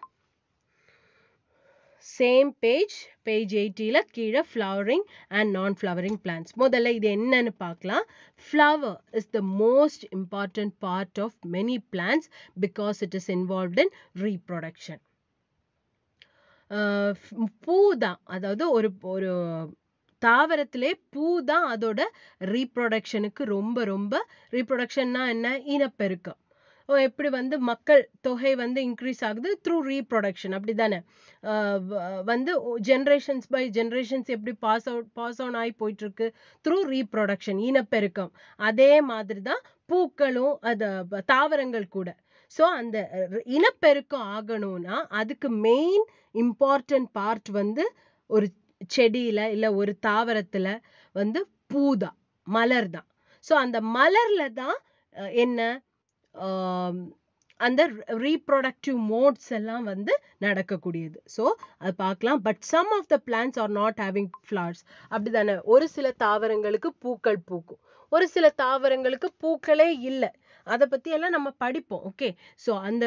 சேம் பேஜ் பேஜ் எயிட்டியில் கீழே flowering and non flowering plants முதல்ல இது என்னன்னு பார்க்கலாம் flower is the most important part of many plants because it is involve in reproduction பூ தான் அதாவது ஒரு ஒரு தாவரத்திலே பூ தான் அதோட ரீப்ரொடக்ஷனுக்கு ரொம்ப ரொம்ப ரீப்ரொடக்ஷன்னா என்ன இனப்பெருக்கம் எப்படி வந்து மக்கள் தொகை வந்து இன்க்ரீஸ் ஆகுது த்ரூ ரீப்ரொடக்ஷன் அப்படி தானே வந்து ஜென்ரேஷன்ஸ் பை ஜென்ரேஷன்ஸ் எப்படி பாஸ் அவுட் பாஸ் ஆன் ஆகி போயிட்டுருக்கு த்ரூ ரீப்ரொடக்ஷன் இனப்பெருக்கம் அதே மாதிரி தான் பூக்களும் அது தாவரங்கள் கூட ஸோ அந்த இனப்பெருக்கம் ஆகணும்னா அதுக்கு மெயின் இம்பார்ட்டன்ட் பார்ட் வந்து ஒரு செடியில் இல்லை ஒரு தாவரத்தில் வந்து பூ தான் மலர் தான் ஸோ அந்த மலரில் தான் என்ன அந்த ரீப்ரொடக்டிவ் மோட்ஸ் எல்லாம் வந்து நடக்கக்கூடியது ஸோ அது பார்க்கலாம் but some of the plants are not having flowers அப்படி தானே ஒரு சில தாவரங்களுக்கு பூக்கள் பூக்கும் ஒரு சில தாவரங்களுக்கு பூக்களே இல்லை அதை எல்லாம் நம்ம படிப்போம் ஓகே ஸோ அந்த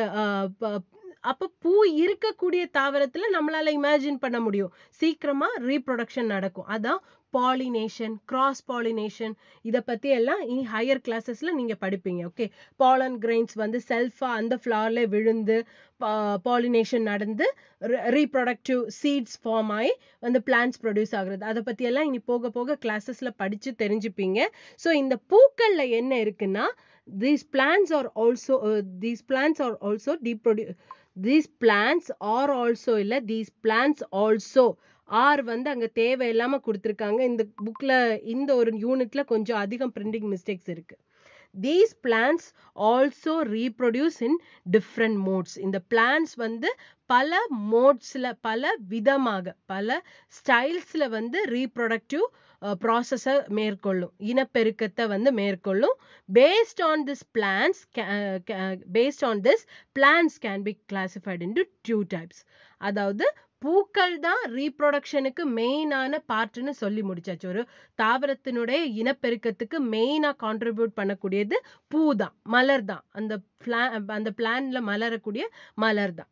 அப்போ பூ இருக்கக்கூடிய தாவரத்தில் நம்மளால் இமேஜின் பண்ண முடியும் சீக்கிரமாக ரீப்ரொடக்ஷன் நடக்கும் அதான் பாலினேஷன் கிராஸ் பாலினேஷன் இதை பற்றி எல்லாம் இனி ஹையர் கிளாஸஸில் நீங்கள் படிப்பீங்க ஓகே பாலன் கிரெயின்ஸ் வந்து செல்ஃபாக அந்த ஃப்ளாரில் விழுந்து பாலினேஷன் நடந்து ரீப்ரொடக்டிவ் சீட்ஸ் ஃபார்ம் ஆகி வந்து பிளான்ஸ் ப்ரொடியூஸ் ஆகுறது அதை பற்றியெல்லாம் இனி போக போக கிளாஸஸில் படித்து தெரிஞ்சுப்பீங்க ஸோ இந்த பூக்களில் என்ன இருக்குன்னா these plants are also uh, these plants are also deproduce these plants are also இல்ல these plants also ஆர் வந்து அங்க தேவையில்லாம கொடுத்திருக்காங்க இந்த புக்ல இந்த ஒரு யூனிட்ல கொஞ்சம் அதிகம் பிரிண்டிங் மிஸ்டேக்ஸ் இருக்கு these plants also reproduce in different modes இந்த பிளான்ஸ் வந்து பல மோட்ஸில் பல விதமாக பல ஸ்டைல்ஸில் வந்து ரீப்ரொடக்டிவ் ப்ராசஸை மேற்கொள்ளும் இனப்பெருக்கத்தை வந்து மேற்கொள்ளும் based on this plants based on this plants can be classified into two types அதாவது பூக்கள் தான் ரீப்ரொடக்ஷனுக்கு மெயினான பார்ட்னு சொல்லி முடிச்சாச்சு ஒரு தாவரத்தினுடைய இனப்பெருக்கத்துக்கு மெயினாக கான்ட்ரிபியூட் பண்ணக்கூடியது பூ தான் மலர் தான் அந்த பிளான் அந்த பிளான்ல மலரக்கூடிய மலர் தான்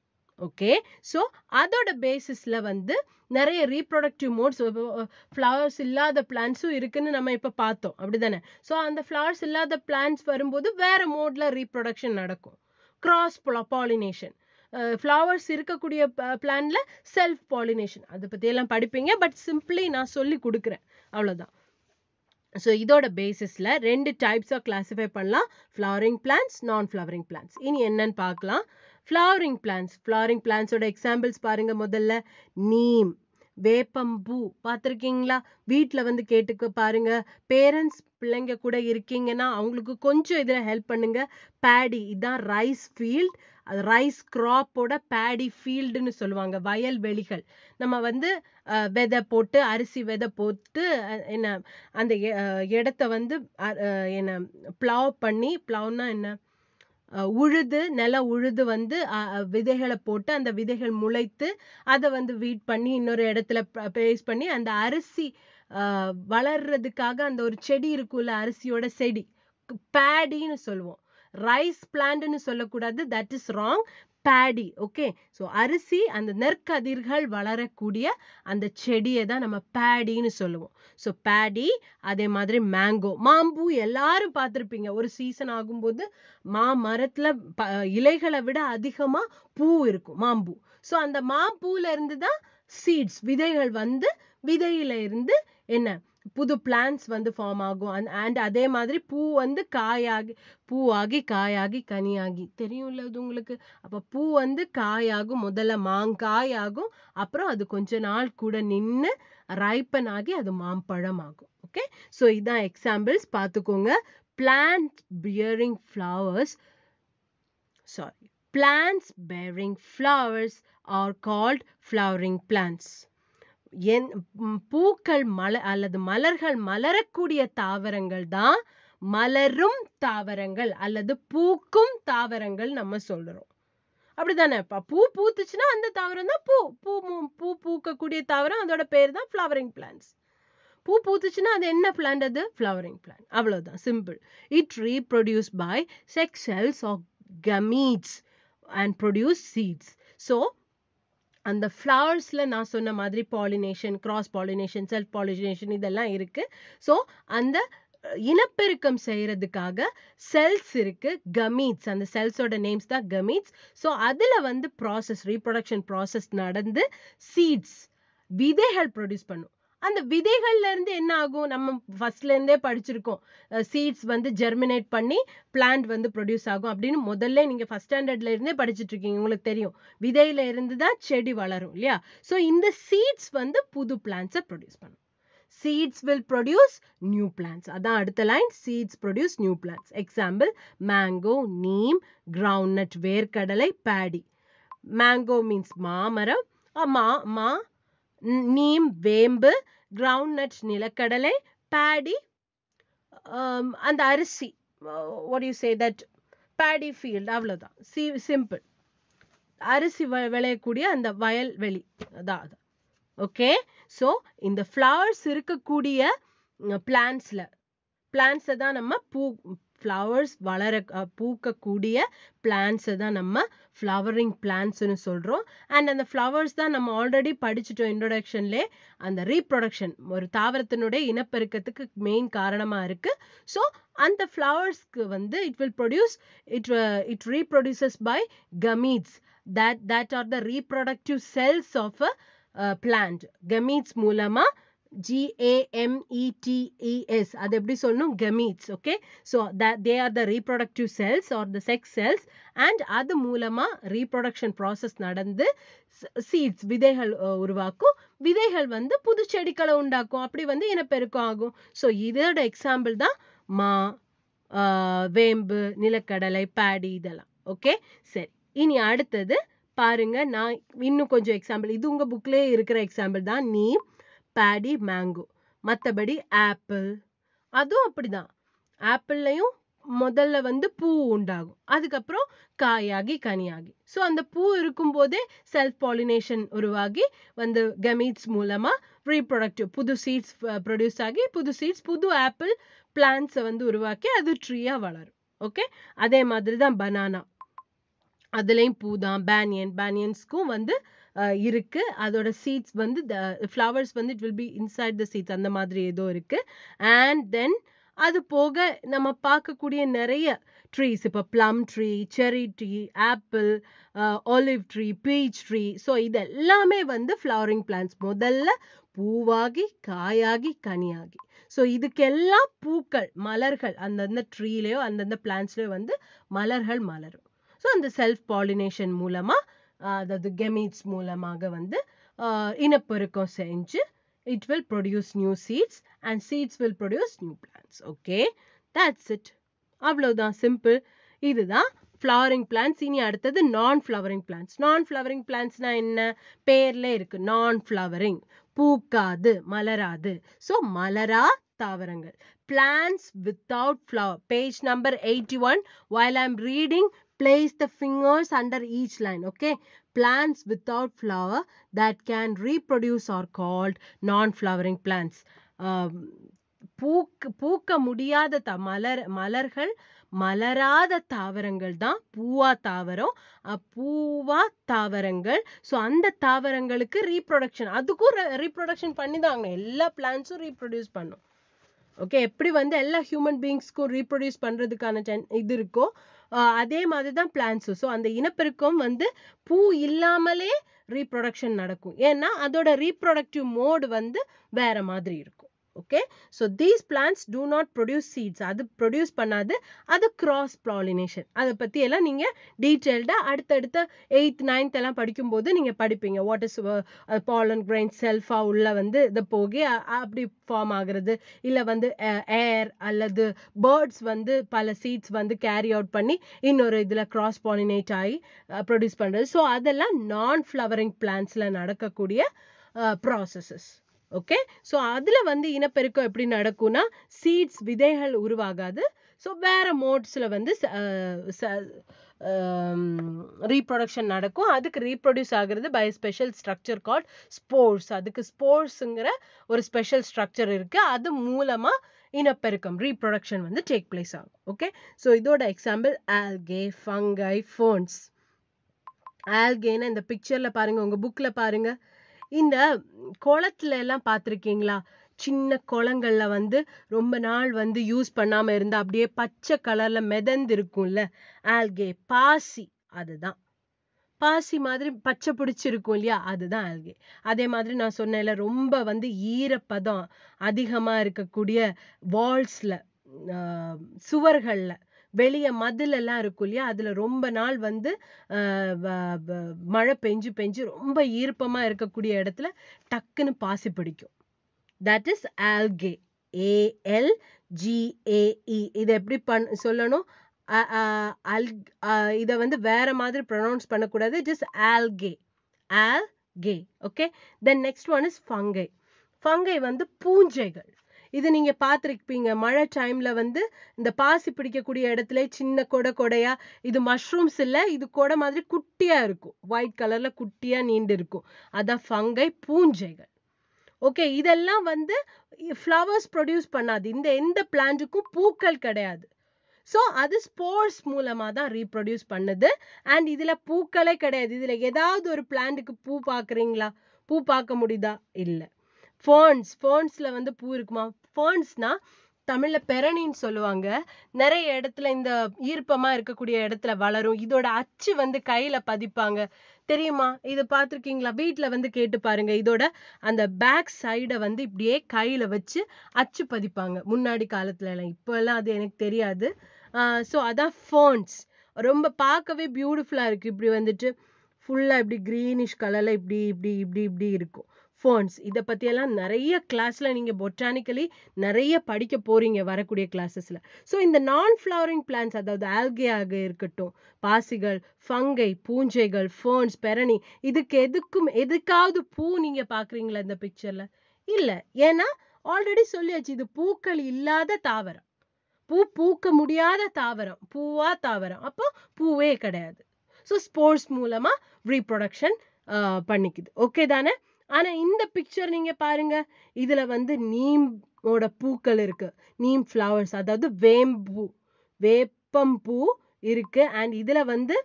ஓகே ஸோ அதோட பேசிஸில் வந்து நிறைய ரீப்ரொடக்டிவ் மோட்ஸ் ஃப்ளவர்ஸ் இல்லாத பிளான்ஸும் இருக்குன்னு நம்ம இப்போ பார்த்தோம் அப்படி தானே ஸோ அந்த ஃப்ளவர்ஸ் இல்லாத பிளான்ஸ் வரும்போது வேறு மோடில் ரீப்ரொடக்ஷன் நடக்கும் கிராஸ் பாலினேஷன் ஃப்ளவர்ஸ் இருக்கக்கூடிய பிளான்ல செல்ஃப் பாலினேஷன் அதை பற்றியெல்லாம் படிப்பீங்க பட் சிம்பிளி நான் சொல்லி கொடுக்குறேன் அவ்வளோதான் ஸோ இதோட பேசிஸில் ரெண்டு டைப்ஸாக கிளாஸிஃபை பண்ணலாம் flowering plants non flowering plants இனி என்னன்னு பார்க்கலாம் ஃப்ளவரிங் பிளான்ஸ் ஃப்ளவரிங் பிளான்ஸோட எக்ஸாம்பிள்ஸ் பாருங்கள் முதல்ல நீம் வேப்பம்பூ பார்த்துருக்கீங்களா வீட்டில் வந்து கேட்டுக்க பாருங்க பேரண்ட்ஸ் பிள்ளைங்க கூட இருக்கீங்கன்னா அவங்களுக்கு கொஞ்சம் இதில் ஹெல்ப் பண்ணுங்க பேடி இதான் ரைஸ் ஃபீல்ட் அது ரைஸ் கிராப்போட பேடி ஃபீல்டுன்னு சொல்லுவாங்க வயல்வெளிகள் நம்ம வந்து விதை போட்டு அரிசி விதை போட்டு என்ன அந்த இடத்த வந்து என்ன பிளாவ் பண்ணி பிளாவ்னா என்ன உழுது நில உழுது வந்து விதைகளை போட்டு அந்த விதைகள் முளைத்து அதை வந்து வீட் பண்ணி இன்னொரு இடத்துல பேஸ் பண்ணி அந்த அரிசி வளர்றதுக்காக அந்த ஒரு செடி இருக்கும்ல அரிசியோட செடி பேடின்னு சொல்லுவோம் ரைஸ் பிளான்ட்னு சொல்லக்கூடாது that is wrong paddy okay so அரிசி அந்த நெற்கதிர்கள் வளரக்கூடிய அந்த செடியை தான் நம்ம பேடின்னு சொல்லுவோம் ஸோ பேடி அதே மாதிரி மேங்கோ மாம்பூ எல்லாரும் பார்த்துருப்பீங்க ஒரு சீசன் ஆகும்போது மா மரத்தில் இலைகளை விட அதிகமாக பூ இருக்கும் மாம்பூ ஸோ அந்த மாம்பூல இருந்து தான் சீட்ஸ் விதைகள் வந்து விதையில இருந்து என்ன புது பிளான்ஸ் வந்து ஃபார்ம் ஆகும் அந் அண்ட் அதே மாதிரி பூ வந்து காயாகி பூவாகி காயாகி கனியாகி தெரியும் அது உங்களுக்கு அப்போ பூ வந்து காயாகும் முதல்ல மாங்காய் ஆகும் அப்புறம் அது கொஞ்ச நாள் கூட நின்று ரைப்பன் ஆகி அது மாம்பழம் ஆகும் ஓகே ஸோ இதான் எக்ஸாம்பிள்ஸ் பார்த்துக்கோங்க plant bearing flowers sorry plants bearing flowers are called flowering plants என் பூக்கள் மல அல்லது மலர்கள் மலரக்கூடிய தாவரங்கள் தான் மலரும் தாவரங்கள் அல்லது பூக்கும் தாவரங்கள் நம்ம சொல்றோம் அப்படிதானே பூ பூத்துச்சுன்னா அந்த தாவரம் தான் பூ பூ பூ பூக்கக்கூடிய தாவரம் அதோட பேர் தான் ஃப்ளவரிங் பிளான்ஸ் பூ பூத்துச்சுன்னா அது என்ன பிளான் அது ஃப்ளவரிங் பிளான் அவ்வளவுதான் simple it reproduce by cells of gametes and produce seeds so அந்த ஃப்ளவர்ஸில் நான் சொன்ன மாதிரி pollination cross pollination self pollination இதெல்லாம் இருக்குது ஸோ அந்த இனப்பெருக்கம் செய்கிறதுக்காக செல்ஸ் இருக்குது கமீட்ஸ் அந்த செல்ஸோட நேம்ஸ் தான் கமீட்ஸ் ஸோ அதில் வந்து ப்ராசஸ் ரீப்ரொடக்ஷன் ப்ராசஸ் நடந்து சீட்ஸ் விதைகள் ப்ரொடியூஸ் பண்ணும் அந்த விதைகள்ல இருந்து என்ன ஆகும் நம்ம ஃபர்ஸ்ட்ல இருந்தே படிச்சிருக்கோம் சீட்ஸ் வந்து ஜெர்மினேட் பண்ணி பிளான்ட் வந்து ப்ரொடியூஸ் ஆகும் அப்படின்னு முதல்ல நீங்க ஃபர்ஸ்ட் ஸ்டாண்டர்ட்ல இருந்தே படிச்சுட்டு இருக்கீங்க உங்களுக்கு தெரியும் விதையில இருந்து தான் செடி வளரும் இல்லையா ஸோ இந்த சீட்ஸ் வந்து புது பிளான்ஸை ப்ரொடியூஸ் பண்ணும் seeds will produce new plants அதான் அடுத்த line seeds produce new plants example mango neem groundnut வேர்க்கடலை பேடி மேங்கோ மீன்ஸ் மாமரம் மா மா நீம் வேம்பு கிரவுண்ட் நிலக்கடலை பேடி அந்த அரிசி what you say that paddy field அவ்வளோதான் சி சிம்பிள் அரிசி விளையக்கூடிய அந்த வயல் வெளி அதான் அதான் ஓகே ஸோ இந்த ஃப்ளவர்ஸ் இருக்கக்கூடிய பிளான்ஸில் பிளான்ஸை தான் நம்ம பூ ஃப்ளவர்ஸ் வளர பூக்கக்கூடிய பிளான்ஸை தான் நம்ம ஃப்ளவரிங் பிளான்ஸ்னு சொல்கிறோம் அண்ட் அந்த ஃப்ளவர்ஸ் தான் நம்ம ஆல்ரெடி படிச்சுட்டோம் இன்ட்ரொடக்ஷன்லே அந்த ரீப்ரொடக்ஷன் ஒரு தாவரத்தினுடைய இனப்பெருக்கத்துக்கு மெயின் காரணமாக இருக்குது ஸோ அந்த ஃப்ளவர்ஸ்க்கு வந்து it will produce it it reproduces by gametes that that are the reproductive cells of a plant gametes மூலமாக G-A-M-E-T-E-S அது எப்படி சொல்லணும் gametes okay so that they are the reproductive cells or the sex cells and அது மூலமா reproduction process நடந்து seeds விதைகள் உருவாக்கும் விதைகள் வந்து புது செடிகளை உண்டாக்கும் அப்படி வந்து இனப்பெருக்கம் ஆகும் ஸோ இதோட எக்ஸாம்பிள் தான் மா வேம்பு நிலக்கடலை பேடி இதெல்லாம் ஓகே சரி இனி அடுத்தது பாருங்க நான் இன்னும் கொஞ்சம் எக்ஸாம்பிள் இது உங்க புக்லேயே இருக்கிற எக்ஸாம்பிள் தான் நீம் பேடி மேங்கோ மற்றபடி ஆப்பிள் அதுவும் அப்படிதான் ஆப்பிள்லையும் முதல்ல வந்து பூ உண்டாகும் அதுக்கப்புறம் காயாகி கனியாகி ஸோ அந்த பூ இருக்கும்போதே செல்ஃப் பாலினேஷன் உருவாகி வந்து கெமீட்ஸ் மூலமாக ரீப்ரொடக்டிவ் புது சீட்ஸ் ப்ரொடியூஸ் ஆகி புது சீட்ஸ் புது ஆப்பிள் பிளான்ஸை வந்து உருவாக்கி அது ட்ரீயாக வளரும் ஓகே அதே மாதிரி தான் பனானா அதுலேயும் பூ தான் பேனியன் பேனியன்ஸ்க்கும் வந்து இருக்கு அதோட சீட்ஸ் வந்து ஃப்ளவர்ஸ் வந்து it will be inside the seeds அந்த மாதிரி ஏதோ இருக்கு அண்ட் தென் அது போக நம்ம பார்க்கக்கூடிய நிறைய ட்ரீஸ் இப்போ plum tree cherry tree apple olive tree peach tree so இதெல்லாமே வந்து ஃப்ளவரிங் பிளான்ஸ் முதல்ல பூவாகி காயாகி கனியாகி ஸோ இதுக்கெல்லாம் பூக்கள் மலர்கள் அந்தந்த ட்ரீலேயோ அந்தந்த பிளான்ஸ்லேயோ வந்து மலர்கள் மலரும் ஸோ அந்த செல்ஃப் பாலினேஷன் மூலமாக அதாவது கெமீட்ஸ் மூலமாக வந்து இனப்பெருக்கம் செஞ்சு it will produce new seeds and seeds will produce new plants okay that's it அவ்வளவுதான் சிம்பிள் இதுதான் ஃப்ளவரிங் பிளான்ஸ் இனி அடுத்தது non flowering plants non flowering பிளான்ஸ்னா என்ன பேர்ல இருக்கு நான் ஃப்ளவரிங் பூக்காது மலராது ஸோ மலரா தாவரங்கள் plants without flower page number eighty one while I reading Place the fingers under each line, okay? Plants without flower that can reproduce are called non-flowering plants. Um, பூக்க பூக்க முடியாத த மலர் மலர்கள் மலராத தாவரங்கள் தான் பூவா தாவரம் பூவா தாவரங்கள் ஸோ அந்த தாவரங்களுக்கு ரீப்ரொடக்ஷன் அதுக்கும் ரீப்ரொடக்ஷன் பண்ணி தான் எல்லா பிளான்ஸும் ரீப்ரொடியூஸ் பண்ணும் ஓகே எப்படி வந்து எல்லா ஹியூமன் பீயிங்ஸ்க்கும் ரீப்ரொடியூஸ் பண்ணுறதுக்கான இது இருக்கோ அதே மாதிரி தான் பிளான்ஸும் ஸோ அந்த இனப்பெருக்கம் வந்து பூ இல்லாமலே ரீப்ரொடக்ஷன் நடக்கும் ஏன்னா அதோட ரீப்ரொடக்டிவ் மோடு வந்து வேற மாதிரி இருக்கும் okay so these plants do not produce seeds அது produce பண்ணாது அது cross pollination அதை பத்தி எல்லாம் நீங்க detailed ஆ அடுத்தடுத்த eighth ninth எல்லாம் படிக்கும் போது நீங்க படிப்பீங்க what is Balan uh, uh, pollen grain self ஆ உள்ள வந்து இத போகி அப்படி form ஆகுறது இல்ல வந்து ஏர் அல்லது பேர்ட்ஸ் வந்து பல சீட்ஸ் வந்து கேரி அவுட் பண்ணி இன்னொரு இதுல cross pollinate ஆகி ப்ரொடியூஸ் பண்றது ஸோ அதெல்லாம் நான் ஃப்ளவரிங் பிளான்ஸ்ல நடக்கக்கூடிய ப்ராசஸஸ் ஓகே ஸோ அதில் வந்து இனப்பெருக்கம் எப்படி நடக்கும்னா சீட்ஸ் விதைகள் உருவாகாது ஸோ வேறு மோட்ஸில் வந்து ரீப்ரொடக்ஷன் நடக்கும் அதுக்கு ரீப்ரொடியூஸ் ஆகிறது by special structure called spores அதுக்கு ஸ்போர்ட்ஸுங்கிற ஒரு ஸ்பெஷல் ஸ்ட்ரக்சர் இருக்குது அது மூலமாக இனப்பெருக்கம் ரீப்ரொடக்ஷன் வந்து டேக் பிளேஸ் ஆகும் ஓகே ஸோ இதோட எக்ஸாம்பிள் ஆல்கே ஃபங்கை ஃபோன்ஸ் ஆல்கேன்னு இந்த பிக்சரில் பாருங்கள் உங்கள் புக்கில் பாருங்கள் இந்த குளத்துல எல்லாம் பார்த்துருக்கீங்களா சின்ன குளங்கள்ல வந்து ரொம்ப நாள் வந்து யூஸ் பண்ணாம இருந்தா அப்படியே பச்சை கலர்ல மெதந்து இருக்கும்ல ஆல்கே பாசி அதுதான் பாசி மாதிரி பச்சை பிடிச்சிருக்கும் இல்லையா அதுதான் ஆல்கே அதே மாதிரி நான் சொன்னேன்ல ரொம்ப வந்து ஈரப்பதம் அதிகமாக இருக்கக்கூடிய வால்ஸில் சுவர்களில் வெளியே மதில் எல்லாம் இருக்கும் இல்லையா அதில் ரொம்ப நாள் வந்து மழை பெஞ்சு பெஞ்சு ரொம்ப ஈர்ப்பமாக இருக்கக்கூடிய இடத்துல டக்குன்னு பாசி பிடிக்கும் that is algae A L G A E இதை எப்படி பண் சொல்லணும் அல் இதை வந்து வேற மாதிரி ப்ரொனவுன்ஸ் பண்ணக்கூடாது it is algae algae okay then next one is fungi fungi வந்து பூஞ்சைகள் இது நீங்க பார்த்துருப்பீங்க மழை டைம்ல வந்து இந்த பாசி பிடிக்கக்கூடிய இடத்துல சின்ன கொடை கொடையா இது மஷ்ரூம்ஸ் இல்ல இது கொடை மாதிரி குட்டியா இருக்கும் ஒயிட் கலர்ல குட்டியா நீண்டு இருக்கும் அதான் ஃபங்கை பூஞ்சைகள் ஓகே இதெல்லாம் வந்து ஃப்ளவர்ஸ் ப்ரொடியூஸ் பண்ணாது இந்த எந்த பிளான்ட்டுக்கும் பூக்கள் கிடையாது ஸோ அது ஸ்போர்ட்ஸ் மூலமாக தான் ரீப்ரொடியூஸ் பண்ணுது அண்ட் இதில் பூக்களே கிடையாது இதில் ஏதாவது ஒரு பிளான்ட்டுக்கு பூ பார்க்குறீங்களா பூ பார்க்க முடியுதா இல்லை ஃபோன்ஸ் ஃபோன்ஸில் வந்து பூ இருக்குமா ஃபர்ன்ஸ்னா தமிழ்ல பெரணின்னு சொல்லுவாங்க நிறைய இடத்துல இந்த ஈர்ப்பமா இருக்கக்கூடிய இடத்துல வளரும் இதோட அச்சு வந்து கையில பதிப்பாங்க தெரியுமா இதை பார்த்துருக்கீங்களா வீட்டில் வந்து கேட்டு பாருங்க இதோட அந்த பேக் சைடை வந்து இப்படியே கையில வச்சு அச்சு பதிப்பாங்க முன்னாடி காலத்துல எல்லாம் இப்போல்லாம் அது எனக்கு தெரியாது ஸோ அதான் ஃபோன்ஸ் ரொம்ப பார்க்கவே பியூட்டிஃபுல்லாக இருக்குது இப்படி வந்துட்டு ஃபுல்லாக இப்படி க்ரீனிஷ் கலரில் இப்படி இப்படி இப்படி இப்படி இருக்கும் ஃபோன்ஸ் இதை பற்றியெல்லாம் நிறைய கிளாஸில் நீங்கள் பொட்டானிக்கலி நிறைய படிக்க போகிறீங்க வரக்கூடிய கிளாஸஸில் ஸோ இந்த நான் ஃப்ளவரிங் பிளான்ஸ் அதாவது ஆல்கேயாக இருக்கட்டும் பாசிகள் ஃபங்கை பூஞ்சைகள் ஃபோன்ஸ் பெரணி இதுக்கு எதுக்கும் எதுக்காவது பூ நீங்கள் பார்க்குறீங்களா இந்த பிக்சரில் இல்லை ஏன்னா ஆல்ரெடி சொல்லியாச்சு இது பூக்கள் இல்லாத தாவரம் பூ பூக்க முடியாத தாவரம் பூவா தாவரம் அப்போ பூவே கிடையாது ஸோ ஸ்போர்ட்ஸ் மூலமாக ரீப்ரொடக்ஷன் பண்ணிக்குது ஓகே தானே ஆனா இந்த பிக்சர் நீங்க பாருங்க இதுல வந்து நீமோட பூக்கள் இருக்கு நீம் ஃப்ளவர்ஸ் அதாவது வேம்பூ வேப்பம் பூ இருக்கு அண்ட் இதுல வந்து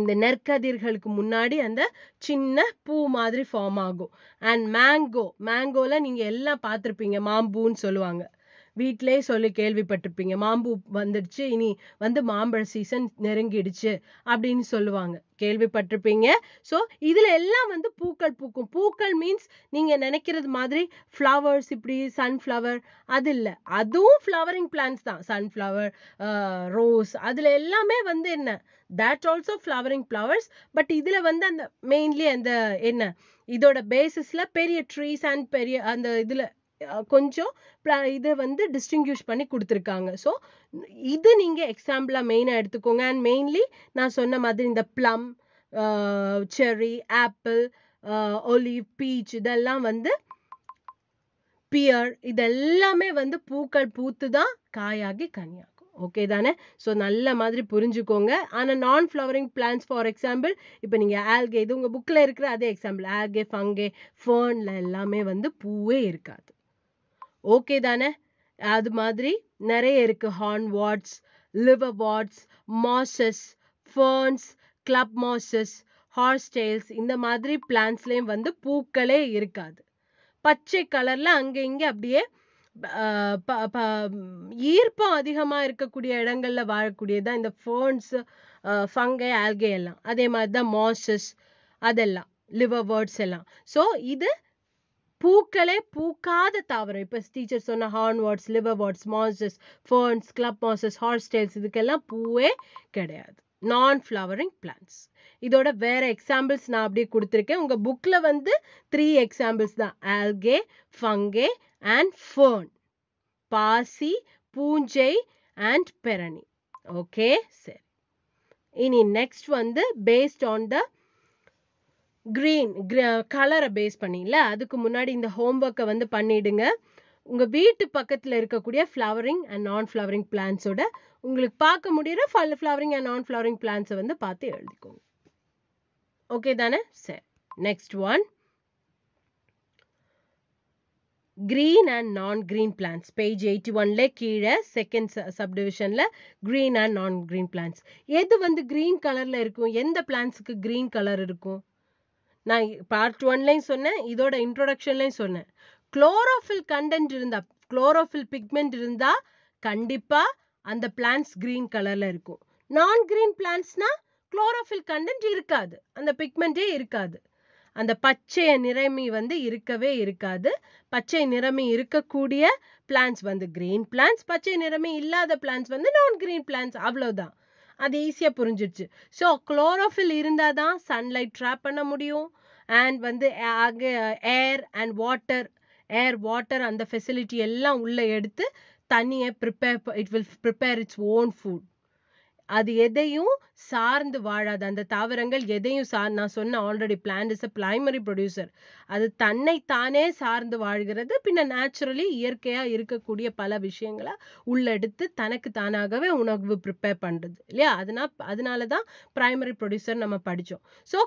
இந்த நெற்கதிர்களுக்கு முன்னாடி அந்த சின்ன பூ மாதிரி ஃபார்ம் ஆகும் அண்ட் மேங்கோ மேங்கோல நீங்க எல்லாம் பார்த்துருப்பீங்க மாம்பூன்னு சொல்லுவாங்க வீட்டிலே சொல்லி கேள்விப்பட்டிருப்பீங்க மாம்பூ வந்துடுச்சு இனி வந்து மாம்பழ சீசன் நெருங்கிடுச்சு அப்படின்னு சொல்லுவாங்க கேள்விப்பட்டிருப்பீங்க ஸோ இதில் எல்லாம் வந்து பூக்கள் பூக்கும் பூக்கள் மீன்ஸ் நீங்கள் நினைக்கிறது மாதிரி ஃப்ளவர்ஸ் இப்படி சன்ஃப்ளவர் அது இல்லை அதுவும் ஃப்ளவரிங் பிளான்ஸ் தான் சன்ஃப்ளவர் ரோஸ் அதில் எல்லாமே வந்து என்ன that also flowering flowers but இதில் வந்து அந்த மெயின்லி அந்த என்ன இதோட பேசிஸில் பெரிய ட்ரீஸ் அண்ட் பெரிய அந்த இதில் கொஞ்சம் இதை வந்து டிஸ்டிங்யூஷ் பண்ணி கொடுத்துருக்காங்க ஸோ இது நீங்கள் எக்ஸாம்பிளாக மெயினாக எடுத்துக்கோங்க அண்ட் மெயின்லி நான் சொன்ன மாதிரி இந்த ப்ளம் செரி ஆப்பிள் ஒலிவ் பீச் இதெல்லாம் வந்து பியர் இதெல்லாமே வந்து பூக்கள் பூத்து தான் காயாகி கனியாகும் ஓகே தானே ஸோ நல்ல மாதிரி புரிஞ்சுக்கோங்க ஆனால் நான் ஃப்ளவரிங் பிளான்ஸ் ஃபார் எக்ஸாம்பிள் இப்போ நீங்கள் ஆல்கே இது உங்கள் புக்கில் இருக்கிற அதே எக்ஸாம்பிள் ஆல்கே ஃபங்கே ஃபேர்னில் எல்லாமே வந்து பூவே இருக்காது ஓகே தானே அது மாதிரி நிறைய இருக்கு hornworts liverworts mosses ferns club mosses horsetails இந்த மாதிரி பிளான்ஸ்லேயும் வந்து பூக்களே இருக்காது பச்சை கலரில் அங்கே இங்கே அப்படியே ஈர்ப்பம் அதிகமாக இருக்கக்கூடிய இடங்களில் வாழக்கூடியதான் இந்த ஃபோன்ஸ் ஃபங்கை ஆல்கே எல்லாம் அதே மாதிரி தான் மாசஸ் அதெல்லாம் லிவர் வேர்ட்ஸ் எல்லாம் ஸோ இது பூக்களே பூக்காத தாவரம் இப்போ டீச்சர் சொன்ன hornworts liverworts mosses ferns club mosses horsetails இதுக்கெல்லாம் பூவே கிடையாது நான் ஃப்ளவரிங் பிளான்ஸ் இதோட வேறு எக்ஸாம்பிள்ஸ் நான் அப்படியே கொடுத்துருக்கேன் உங்கள் புக்கில் வந்து த்ரீ எக்ஸாம்பிள்ஸ் தான் ஆல்கே ஃபங்கே அண்ட் ஃபர்ன் பாசி பூஞ்சை அண்ட் பெரணி ஓகே சரி இனி நெக்ஸ்ட் வந்து பேஸ்ட் ஆன் த கிரீன் கிர கலரை பேஸ் பண்ணில அதுக்கு முன்னாடி இந்த ஹோம்ஒர்க்கை வந்து பண்ணிடுங்க உங்கள் வீட்டு பக்கத்தில் இருக்கக்கூடிய ஃப்ளவரிங் அண்ட் நான் ஃப்ளவரிங் பிளான்ஸோட உங்களுக்கு பார்க்க முடிகிற ஃபல் ஃப்ளவரிங் அண்ட் நான் ஃப்ளவரிங் பிளான்ஸை வந்து பார்த்து எழுதிக்கோங்க ஓகே தானே சரி next one green and non green plants page eighty ஒன்ல கீழே செகண்ட் சப்டிவிஷனில் green and non green plants எது வந்து கிரீன் கலரில் இருக்கும் எந்த பிளான்ஸுக்கு கிரீன் கலர் இருக்கும் நான் பார்ட் ஒன்லையும் சொன்னேன் இதோட இன்ட்ரொடக்ஷன்லையும் சொன்னேன் குளோரோஃபில் கண்டென்ட் இருந்தா குளோரோஃபில் பிக்மெண்ட் இருந்தா கண்டிப்பா அந்த பிளான்ஸ் கிரீன் கலர்ல இருக்கும் நான் கிரீன் பிளான்ஸ்னா குளோரோஃபில் கண்டென்ட் இருக்காது அந்த பிக்மெண்டே இருக்காது அந்த பச்சை நிறமி வந்து இருக்கவே இருக்காது பச்சை நிறமி இருக்கக்கூடிய பிளான்ஸ் வந்து கிரீன் பிளான்ஸ் பச்சை நிறமி இல்லாத பிளான்ஸ் வந்து நான் கிரீன் பிளான்ஸ் அவ்வளோதான் அது ஈஸியாக புரிஞ்சிடுச்சு ஸோ குளோரோஃபில் இருந்தால் தான் சன்லைட் ட்ராப் பண்ண முடியும் அண்ட் வந்து air and water air water அந்த ஃபெசிலிட்டி எல்லாம் உள்ளே எடுத்து தண்ணியை prepare it will prepare its own food அது எதையும் சார்ந்து வாழாது அந்த தாவரங்கள் எதையும் சார் நான் சொன்ன already plant is a primary producer அது தன்னை தானே சார்ந்து வாழ்கிறது பின்ன நேச்சுரலி இயற்கையாக இருக்கக்கூடிய பல விஷயங்களை உள்ளெடுத்து தனக்கு தானாகவே உணவு ப்ரிப்பேர் பண்ணுறது இல்லையா அதனால் அதனால தான் பிரைமரி ப்ரொடியூசர் நம்ம படித்தோம் ஸோ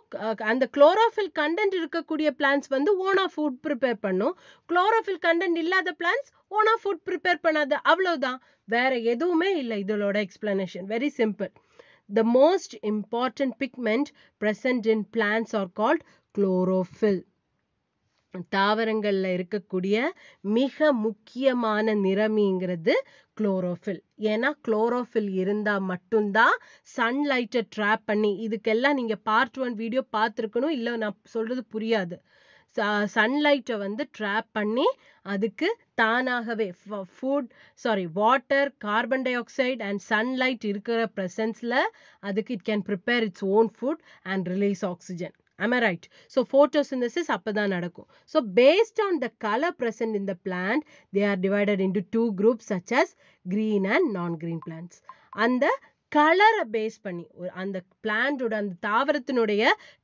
அந்த குளோரோஃபில் கண்டென்ட் இருக்கக்கூடிய பிளான்ஸ் வந்து ஓனாக ஃபுட் ப்ரிப்பேர் பண்ணும் குளோரோஃபில் கண்டென்ட் இல்லாத பிளான்ஸ் ஓனாக ஃபுட் ப்ரிப்பேர் பண்ணாது அவ்வளோதான் வேற எதுவுமே இல்லை இதோட explanation very simple the most important pigment present in plants are called chlorophyll தாவரங்களில் இருக்கக்கூடிய மிக முக்கியமான நிறமிங்கிறது குளோரோஃபில் ஏன்னா குளோரோஃபில் இருந்தால் மட்டும்தான் சன்லைட்டை ட்ராப் பண்ணி இதுக்கெல்லாம் நீங்கள் பார்ட் ஒன் வீடியோ பார்த்துருக்கணும் இல்லை நான் சொல்கிறது புரியாது சன்லைட்டை வந்து ட்ராப் பண்ணி அதுக்கு தானாகவே food sorry water carbon tie dioxide and sunlight இருக்கிற ப்ரெசன்ஸில் அதுக்கு it can prepare its own food and release oxygen அமராய்ட் ஸோ ஃபோட்டோ சிந்தசிஸ் அப்போ தான் நடக்கும் so based on the colour present in the plant they are divided into two group such green and non green plants அந்த கலரை base பண்ணி அந்த பிளான்டோட அந்த தாவரத்தினுடைய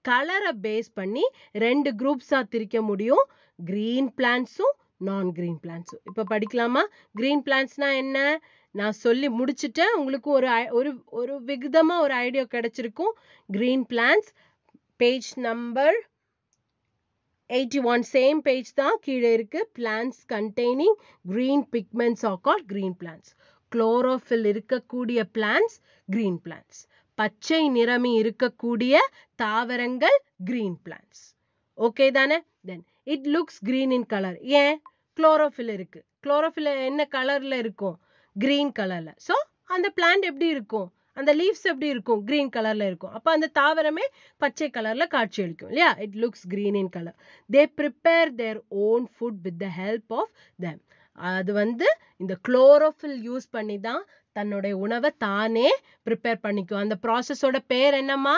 கலரை பேஸ் பண்ணி ரெண்டு குரூப்ஸாக திரிக்க முடியும் க்ரீன் பிளான்ஸும் நான் க்ரீன் பிளான்ஸும் இப்போ படிக்கலாமா க்ரீன் பிளான்ஸ்னால் என்ன நான் சொல்லி முடிச்சுட்டேன் உங்களுக்கு ஒரு ஒரு ஒரு விகிதமாக ஒரு ஐடியா கிடைச்சிருக்கும் green plants page number eighty one same page தான் கீழே இருக்குது plants containing green pigments are call green plants chlorophyll இருக்கக்கூடிய பிளான்ஸ் கிரீன் பிளான்ஸ் பச்சை நிறமி இருக்கக்கூடிய தாவரங்கள் கிரீன் பிளான்ஸ் ஓகே தானே then it looks green in colour ஏன் குளோரோஃபில் இருக்கு குளோரோஃபில் என்ன கலரில் இருக்கும் கிரீன் கலரில் ஸோ அந்த பிளான்ட் எப்படி இருக்கும் அந்த லீவ்ஸ் எப்படி இருக்கும் கிரீன் கலரில் இருக்கும் அப்போ அந்த தாவரமே பச்சை கலரில் காட்சி அளிக்கும் இல்லையா it looks green in colour they prepare their own food with the help of them அது வந்து இந்த குளோரோஃபில் யூஸ் பண்ணி தான் தன்னுடைய உணவை தானே ப்ரிப்பேர் பண்ணிக்கும் அந்த ப்ராசஸோட பேர் என்னம்மா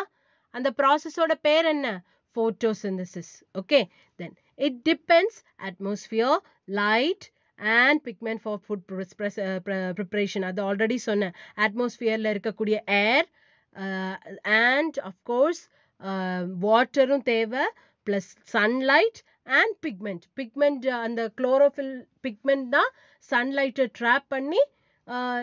அந்த ப்ராசஸோட பேர் என்ன photosynthesis okay then it depends atmosphere light and pigment for food preparation அது ஆல்ரெடி சொன்னேன் அட்மாஸ்ஃபியரில் இருக்கக்கூடிய ஏர் அண்ட் அஃப்கோர்ஸ் வாட்டரும் தேவை plus sunlight and pigment. Pigment and uh, the chlorophyll pigment the sunlight trap panni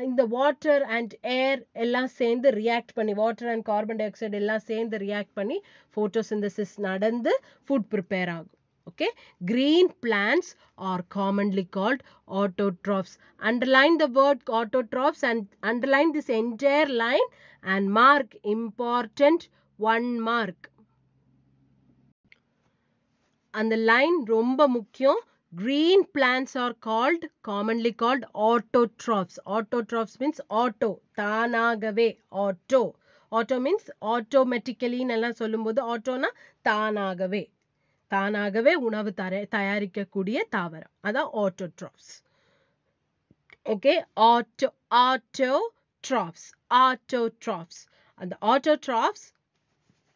in the water and air ella the react panni water and carbon dioxide ella the react panni photosynthesis nadandu food prepare aagum. Okay, green plants are commonly called autotrophs. Underline the word autotrophs and underline this entire line and mark important one mark. அந்த line ரொம்ப முக்கியம் green plants are called commonly called autotrophs autotrophs means auto தானாகவே auto auto means automatically எல்லாம் சொல்லும்போது ஆட்டோனா தானாகவே தானாகவே உணவு தர தயாரிக்கக்கூடிய தாவரம் அதான் autotrophs okay auto autotrophs auto autotrophs அந்த ஆட்டோ ஆட்டோட்ராப்ஸ்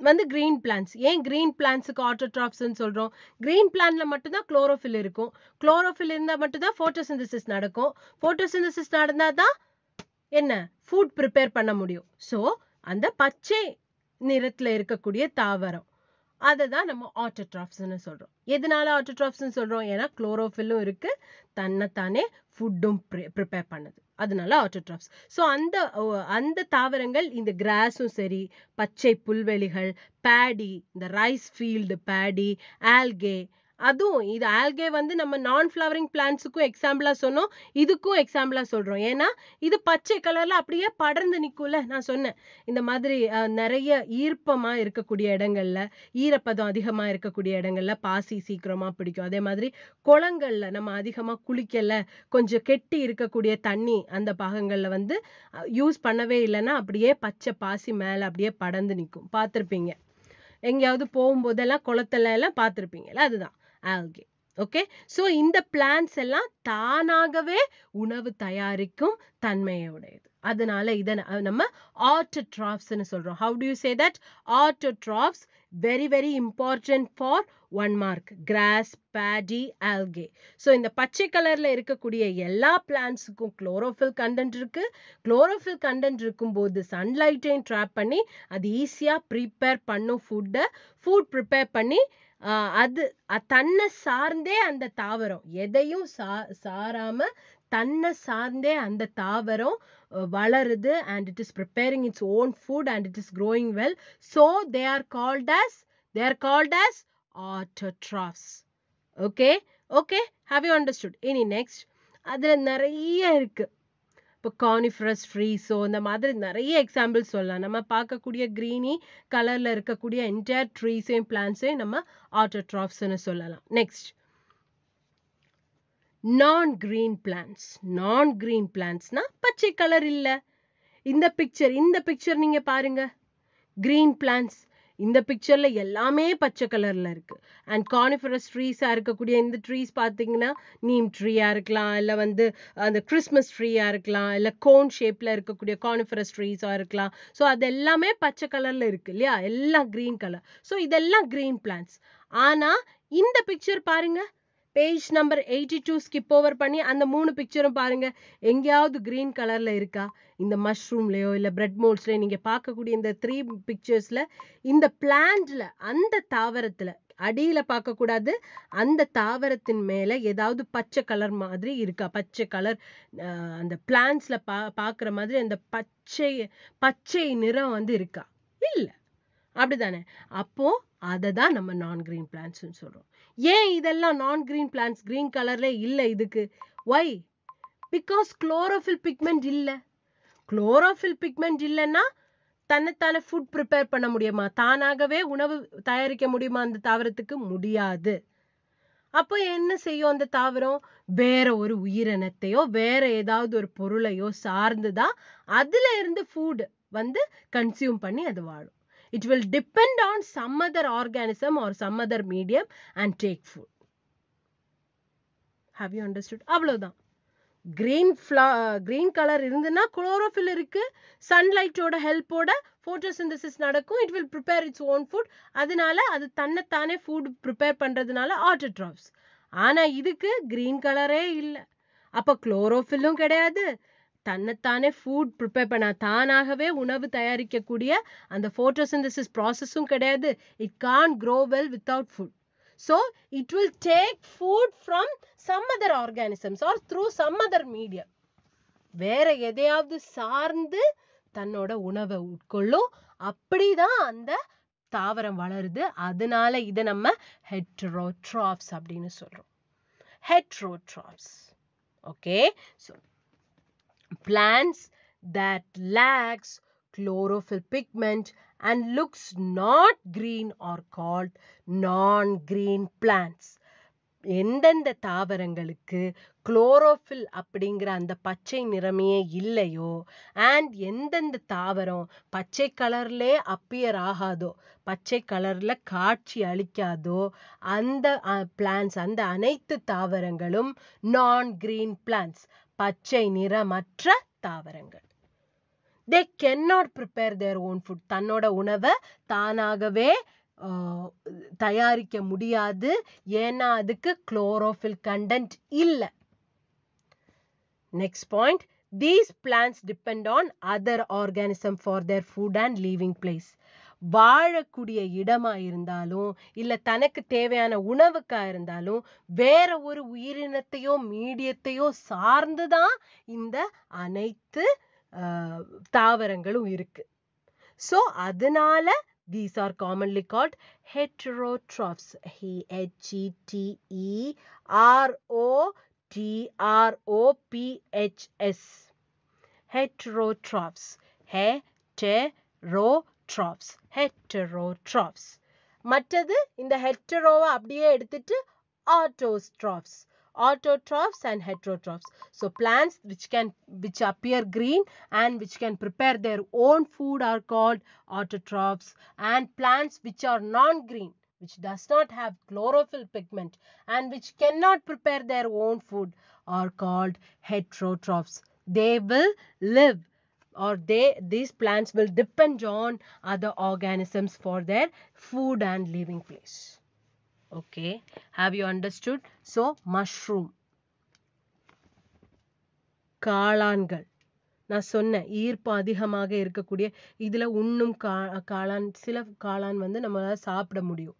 வந்து கிரீன் பிளான்ஸ் ஏன் கிரீன் பிளான்ஸுக்கு ஆட்டோட்ராப்ஸ்ன்னு சொல்கிறோம் கிரீன் பிளான்ல மட்டும்தான் குளோரோஃபில் இருக்கும் குளோரோஃபில் இருந்தால் மட்டும்தான் ஃபோட்டோசிந்தசிஸ் நடக்கும் ஃபோட்டோசிந்தசிஸ் நடந்தால் தான் என்ன ஃபுட் ப்ரிப்பேர் பண்ண முடியும் ஸோ அந்த பச்சை நிறத்தில் இருக்கக்கூடிய தாவரம் அதை தான் நம்ம ஆட்டோட்ராப்ஸ்ன்னு சொல்கிறோம் எதனால ஆட்டோட்ராப்ஸ்ன்னு சொல்கிறோம் ஏன்னா குளோரோஃபில்லும் இருக்குது தன்னைத்தானே ஃபுட்டும் ப்ரிப்பேர் பண்ணுது அதனால ஆட்டோட்ராப்ஸ் ஸோ அந்த அந்த தாவரங்கள் இந்த கிராஸும் சரி பச்சை புல்வெளிகள் பேடி இந்த ரைஸ் ஃபீல்டு பேடி ஆல்கே அதுவும் இது ஆல்கே வந்து நம்ம நான் ஃப்ளவரிங் பிளான்ட்ஸுக்கும் எக்ஸாம்பிளாக சொன்னோம் இதுக்கும் எக்ஸாம்பிளாக சொல்கிறோம் ஏன்னா இது பச்சை கலரில் அப்படியே படர்ந்து நிற்கும்ல நான் சொன்னேன் இந்த மாதிரி நிறைய ஈர்ப்பமாக இருக்கக்கூடிய இடங்கள்ல ஈரப்பதம் அதிகமாக இருக்கக்கூடிய இடங்கள்ல பாசி சீக்கிரமாக பிடிக்கும் அதே மாதிரி குளங்களில் நம்ம அதிகமாக குளிக்கலை கொஞ்சம் கெட்டி இருக்கக்கூடிய தண்ணி அந்த பாகங்களில் வந்து யூஸ் பண்ணவே இல்லைன்னா அப்படியே பச்சை பாசி மேலே அப்படியே படர்ந்து நிற்கும் பார்த்துருப்பீங்க எங்கேயாவது போகும்போதெல்லாம் குளத்துல எல்லாம் பார்த்துருப்பீங்கல்ல அதுதான் ஆல்கே ஓகே ஸோ இந்த பிளான்ஸ் எல்லாம் தானாகவே உணவு தயாரிக்கும் தன்மையுடையது அதனால இதை நம்ம ஆட்டோட்ராப்ஸ்ன்னு சொல்கிறோம் how do you say that autotrophs very very important for one mark grass paddy algae so இந்த பச்சை கலரில் இருக்கக்கூடிய எல்லா பிளான்ஸுக்கும் குளோரோஃபில் கண்டென்ட் இருக்குது குளோரோஃபில் கண்டென்ட் இருக்கும்போது சன்லைட்டையும் ட்ராப் பண்ணி அது ஈஸியாக ப்ரிப்பேர் பண்ணும் ஃபுட்டை ஃபுட் ப்ரிப்பேர் பண்ணி அது தன்னை சார்ந்தே அந்த தாவரம் எதையும் சா சாராம தன்னை சார்ந்தே அந்த தாவரம் வளருது and it is preparing its own food and it is growing well so they are called as they are called as autotrophs okay okay have you understood இனி நெக்ஸ்ட் அதில் நிறைய இருக்குது இப்போ கானிஃபரஸ் ட்ரீஸோ இந்த மாதிரி நிறைய எக்ஸாம்பிள்ஸ் சொல்லலாம் நம்ம பார்க்கக்கூடிய க்ரீனி கலரில் இருக்கக்கூடிய என்டையர் ட்ரீஸையும் பிளான்ஸையும் நம்ம ஆட்டோட்ராப்ஸ்னு சொல்லலாம் next non green plants non green பிளான்ஸ்னால் பச்சை கலர் இல்லை இந்த பிக்சர் இந்த பிக்சர் நீங்கள் பாருங்கள் கிரீன் பிளான்ஸ் இந்த பிக்சர்ல எல்லாமே பச்சை கலர்ல இருக்கு அண்ட் கானிஃபரஸ் ட்ரீஸா இருக்கக்கூடிய இந்த ட்ரீஸ் பார்த்தீங்கன்னா நீம் ட்ரீயா இருக்கலாம் இல்லை வந்து அந்த கிறிஸ்மஸ் ட்ரீயா இருக்கலாம் இல்லை கோன் ஷேப்ல இருக்கக்கூடிய கானிஃபரஸ் ட்ரீஸா இருக்கலாம் ஸோ அது எல்லாமே பச்சை கலர்ல இருக்கு இல்லையா எல்லாம் கிரீன் கலர் ஸோ இதெல்லாம் கிரீன் பிளான்ஸ் ஆனா இந்த பிக்சர் பாருங்க page number eighty two skip over பண்ணி அந்த மூணு பிக்சரும் பாருங்க எங்கேயாவது க்ரீன் கலர்ல இருக்கா இந்த மஷ்ரூம்லேயோ இல்லை பிரெட் மோல்ஸ்லேயோ நீங்க பார்க்கக்கூடிய இந்த த்ரீ பிக்சர்ஸ்ல இந்த பிளான்ட்ல அந்த தாவரத்துல அடியில பார்க்க கூடாது அந்த தாவரத்தின் மேல ஏதாவது பச்சை கலர் மாதிரி இருக்கா பச்சை கலர் அந்த பிளான்ஸ்ல பா மாதிரி அந்த பச்சை பச்சை நிறம் வந்து இருக்கா இல்ல அப்படி அப்போ அப்போது அதை தான் நம்ம நான் கிரீன் பிளான்ஸ்னு சொல்றோம் ஏன் இதெல்லாம் நான் கிரீன் பிளான்ஸ் கிரீன் கலர்ல இல்லை இதுக்கு ஒய் பிகாஸ் குளோரோஃபில் பிக்மெண்ட் இல்லை குளோரோஃபில் பிக்மெண்ட் இல்லைன்னா தன்னைத்தானே ஃபுட் ப்ரிப்பேர் பண்ண முடியுமா தானாகவே உணவு தயாரிக்க முடியுமா அந்த தாவரத்துக்கு முடியாது அப்போ என்ன செய்யும் அந்த தாவரம் வேற ஒரு உயிரினத்தையோ வேற ஏதாவது ஒரு பொருளையோ சார்ந்து தான் அதுல இருந்து ஃபுட் வந்து கன்சியூம் பண்ணி அது வாழும் it will depend on some other organism or some other medium and take food. Have you understood அவ்வளோதான் கிரீன் ஃப்ளா கிரீன் கலர் இருந்துன்னா குளோரோஃபில் இருக்கு சன்லைட்டோட ஹெல்ப்போட ஃபோட்டோசிந்தசிஸ் நடக்கும் it will prepare its own food அதனால அது தன்னைத்தானே ஃபுட் ப்ரிப்பேர் பண்ணுறதுனால ஆட்டோட்ராப்ஸ் ஆனால் இதுக்கு கிரீன் கலரே இல்லை அப்போ குளோரோஃபில்லும் கிடையாது தன்னைத்தானே ஃபுட் ப்ரிப்பேர் பண்ண தானாகவே உணவு தயாரிக்கக்கூடிய அந்த ஃபோட்டோசிந்தசிஸ் ப்ராசஸும் கிடையாது it can grow well without food so it will take food from some other organisms or through some other media வேற எதையாவது சார்ந்து தன்னோட உணவை உட்கொள்ளும் அப்படிதான் அந்த தாவரம் வளருது அதனால இதை நம்ம ஹெட்ரோட்ராப்ஸ் அப்படின்னு சொல்றோம் heterotrophs okay so plants that lacks chlorophyll pigment and looks not green are called non-green plants எந்தெந்த தாவரங்களுக்கு குளோரோஃபில் அப்படிங்கிற அந்த பச்சை நிறமையே இல்லையோ அண்ட் எந்தெந்த தாவரம் பச்சை கலர்லே அப்பியர் ஆகாதோ பச்சை கலரில் காட்சி அளிக்காதோ அந்த பிளான்ஸ் அந்த அனைத்து தாவரங்களும் நான் கிரீன் பிளான்ஸ் பச்சை நிறமற்ற தாவரங்கள் they not prepare their own food தன்னோட உணவை தானாகவே தயாரிக்க முடியாது ஏன்னா அதுக்கு குளோரோஃபில் கண்டென்ட் இல்லை next point these plants depend on other organism for their food and living place வாழக்கூடிய இடமா இருந்தாலும் இல்ல தனக்கு தேவையான உணவுக்கா இருந்தாலும் வேற ஒரு உயிரினத்தையோ மீடியத்தையோ சார்ந்து தான் இந்த அனைத்து தாவரங்களும் இருக்கு சோ அதனால these are commonly called heterotrophs ஹெச்இடிஇஆர்ஓடிஆர்ஓபிஹெச்எஸ் heterotrophs ஹெ டெ ரோ heterotrophs heterotrophs மற்றது இந்த ஹெட்டரோவை அப்படியே எடுத்துட்டு autotrophs autotrophs and heterotrophs so plants which can which appear green and which can prepare their own food are called autotrophs and plants which are non green which does not have chlorophyll pigment and which cannot prepare their own food are called heterotrophs they will live or they these plants will depend on other organisms for their food and living place okay have you understood so mushroom காளான்கள் நான் சொன்னேன் ஈர்ப்பு அதிகமாக இருக்கக்கூடிய இதில் உண்ணும் கா காளான் சில காளான் வந்து நம்மளால் சாப்பிட முடியும்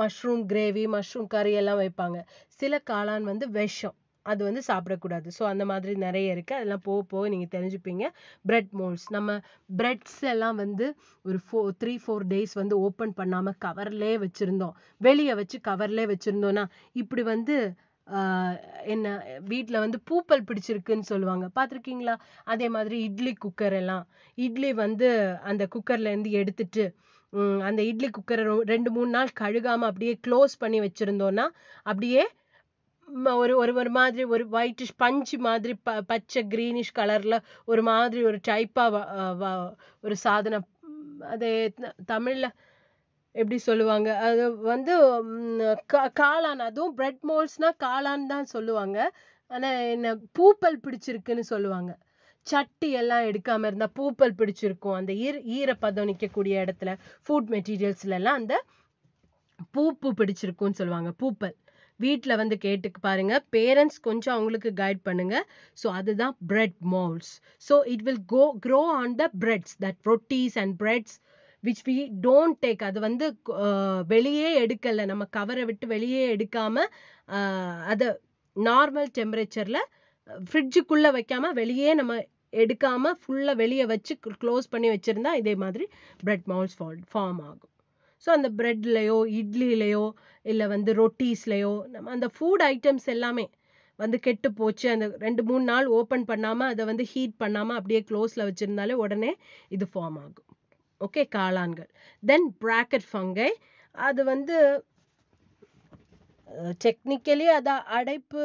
மஷ்ரூம் கிரேவி மஷ்ரூம் கறி எல்லாம் வைப்பாங்க சில காளான் வந்து விஷம் அது வந்து சாப்பிடக்கூடாது ஸோ அந்த மாதிரி நிறைய இருக்குது அதெல்லாம் போக போக நீங்கள் தெரிஞ்சுப்பீங்க பிரெட் மோல்ட்ஸ் நம்ம பிரெட்ஸ் எல்லாம் வந்து ஒரு ஃபோர் த்ரீ ஃபோர் டேஸ் வந்து ஓப்பன் பண்ணாமல் கவர்லேயே வச்சுருந்தோம் வெளியே வச்சு கவர்லேயே வச்சுருந்தோன்னா இப்படி வந்து என்ன வீட்டில் வந்து பூப்பல் பிடிச்சிருக்குன்னு சொல்லுவாங்க பார்த்துருக்கீங்களா அதே மாதிரி இட்லி குக்கர் எல்லாம் இட்லி வந்து அந்த குக்கர்லேருந்து எடுத்துட்டு அந்த இட்லி குக்கரை ரெண்டு மூணு நாள் கழுகாமல் அப்படியே க்ளோஸ் பண்ணி வச்சுருந்தோன்னா அப்படியே ஒரு ஒரு ஒரு மாதிரி ஒரு ஒயிட்டிஷ் பஞ்சு மாதிரி ப பச்சை க்ரீனிஷ் கலரில் ஒரு மாதிரி ஒரு டைப்பாக ஒரு சாதனம் அது தமிழில் எப்படி சொல்லுவாங்க அது வந்து கா காளான் அதுவும் பிரெட் மோல்ஸ்னால் காளான் தான் சொல்லுவாங்க ஆனால் என்ன பூப்பல் பிடிச்சிருக்குன்னு சொல்லுவாங்க சட்டி எல்லாம் எடுக்காமல் இருந்தால் பூப்பல் பிடிச்சிருக்கும் அந்த ஈர ஈரப்பதம் நிற்கக்கூடிய இடத்துல ஃபுட் மெட்டீரியல்ஸ்லலாம் அந்த பூப்பு பிடிச்சிருக்குன்னு சொல்லுவாங்க பூப்பல் வீட்டில் வந்து கேட்டு பாருங்க பேரண்ட்ஸ் கொஞ்சம் அவங்களுக்கு கைட் பண்ணுங்க ஸோ அதுதான் bread moulds so it will go grow on the breads that rotis and breads which we don't take அது வந்து வெளியே எடுக்கலை நம்ம கவரை விட்டு வெளியே எடுக்காம அதை நார்மல் டெம்பரேச்சரில் ஃப்ரிட்ஜுக்குள்ளே வைக்காம வெளியே நம்ம எடுக்காமல் ஃபுல்லாக வெளியே வச்சு க்ளோஸ் பண்ணி வச்சுருந்தா இதே மாதிரி பிரெட் மவுல்ஸ் ஃபார்ம் ஆகும் ஸோ அந்த ப்ரெட்லேயோ இட்லிலேயோ இல்லை வந்து ரொட்டீஸ்லேயோ நம்ம அந்த ஃபுட் ஐட்டம்ஸ் எல்லாமே வந்து கெட்டு போச்சு அந்த ரெண்டு மூணு நாள் ஓப்பன் பண்ணாமல் அதை வந்து ஹீட் பண்ணாமல் அப்படியே க்ளோஸில் வச்சுருந்தாலே உடனே இது ஃபார்ம் ஆகும் ஓகே காளான்கள் தென் ப்ராக்கெட் ஃபங்கை அது வந்து டெக்னிக்கலி அதை அடைப்பு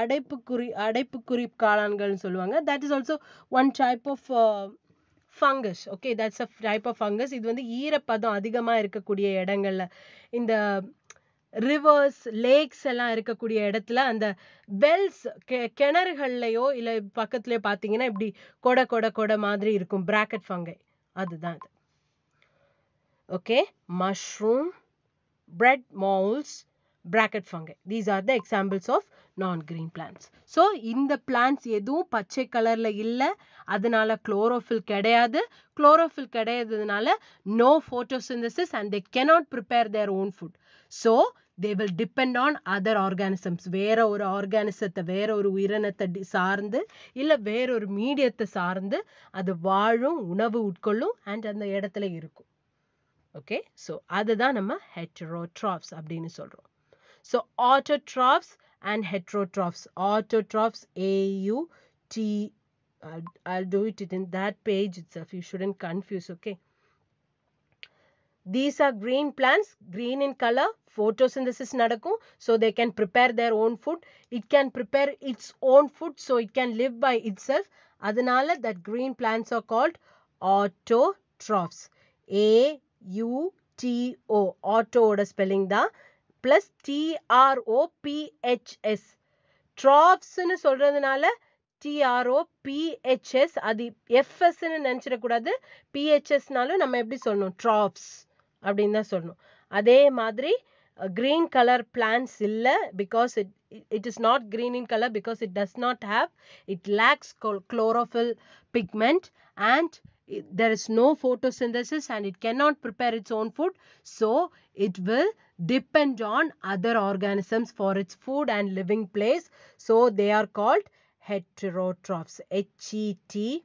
அடைப்புக்குறி அடைப்புக்குறி காளான்கள்னு சொல்லுவாங்க that is also one type of fungus okay that's a type of fungus இது வந்து ஈரப்பதம் அதிகமாக இருக்கக்கூடிய இடங்கள்ல இந்த ரிவர்ஸ் லேக்ஸ் எல்லாம் இருக்கக்கூடிய இடத்துல அந்த வெல்ஸ் கெ கிணறுகள்லையோ இல்லை பக்கத்துலேயோ பார்த்தீங்கன்னா இப்படி கொடை கொடை கொடை மாதிரி இருக்கும் பிராக்கெட் ஃபங்கை அதுதான் okay mushroom bread moulds bracket fungi these are the examples of non green plants so இந்த பிளான்ஸ் எதுவும் பச்சை கலரில் இல்லை அதனால குளோரோஃபில் கிடையாது குளோரோஃபில் கிடையாததுனால no photosynthesis and they cannot prepare their own food so they will depend on other organisms வேற ஒரு ஆர்கானிசத்தை வேற ஒரு உயிரினத்தை சார்ந்து இல்லை ஒரு மீடியத்தை சார்ந்து அது வாழும் உணவு உட்கொள்ளும் அண்ட் அந்த இடத்துல இருக்கும் ஓகே ஸோ அதுதான் நம்ம ஹெட்ரோட்ராப்ஸ் அப்படின்னு சொல்கிறோம் so autotrophs and heterotrophs. Autotrophs, AU, T, I'll, I'll do it in that page itself. You shouldn't confuse, okay. These are green plants, green in color, photosynthesis nadakum, so they can prepare their own food. It can prepare its own food, so it can live by itself. Adanala that green plants are called autotrophs. A, U, T, O, autoோட spelling da. T R O T R O P H S ட்ராப்ஸ்ன்னு சொல்றதுனால T R O PHS அது எஃப்எஸ்ன்னு நினச்சிடக்கூடாது பிஹெச்எஸ்னாலும் நம்ம எப்படி சொல்லணும் drops அப்படின்னு தான் சொல்லணும் அதே மாதிரி கிரீன் கலர் பிளான்ஸ் இல்லை because it it is not green in colour because it does not have it lacks chlorophyll pigment and there is no photosynthesis and it cannot prepare its own food so it will depend on other organisms for its food and living place so they are called heterotrophs h e t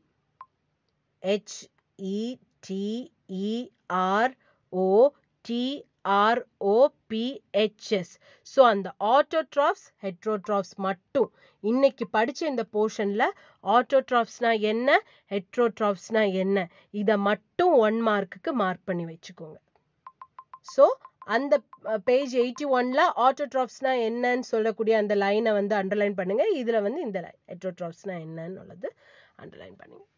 h e t e r o t R O P H S so அந்த autotrophs heterotrophs மட்டும் இன்னைக்கு படித்த இந்த போர்ஷனில் ஆட்டோட்ராப்ஸ்னா என்ன ஹெட்ரோட்ராப்ஸ்னா என்ன இதை மட்டும் ஒன் மார்க்குக்கு மார்க் பண்ணி வச்சுக்கோங்க ஸோ அந்த பேஜ் எயிட்டி ஒன்ல ஆட்டோட்ராப்ஸ்னா என்னன்னு சொல்லக்கூடிய அந்த லைனை வந்து அண்டர்லைன் பண்ணுங்கள் இதில் வந்து இந்த லைன் ஹெட்ரோட்ராப்ஸ்னா என்னன்னு உள்ளது அண்டர்லைன் பண்ணுங்கள்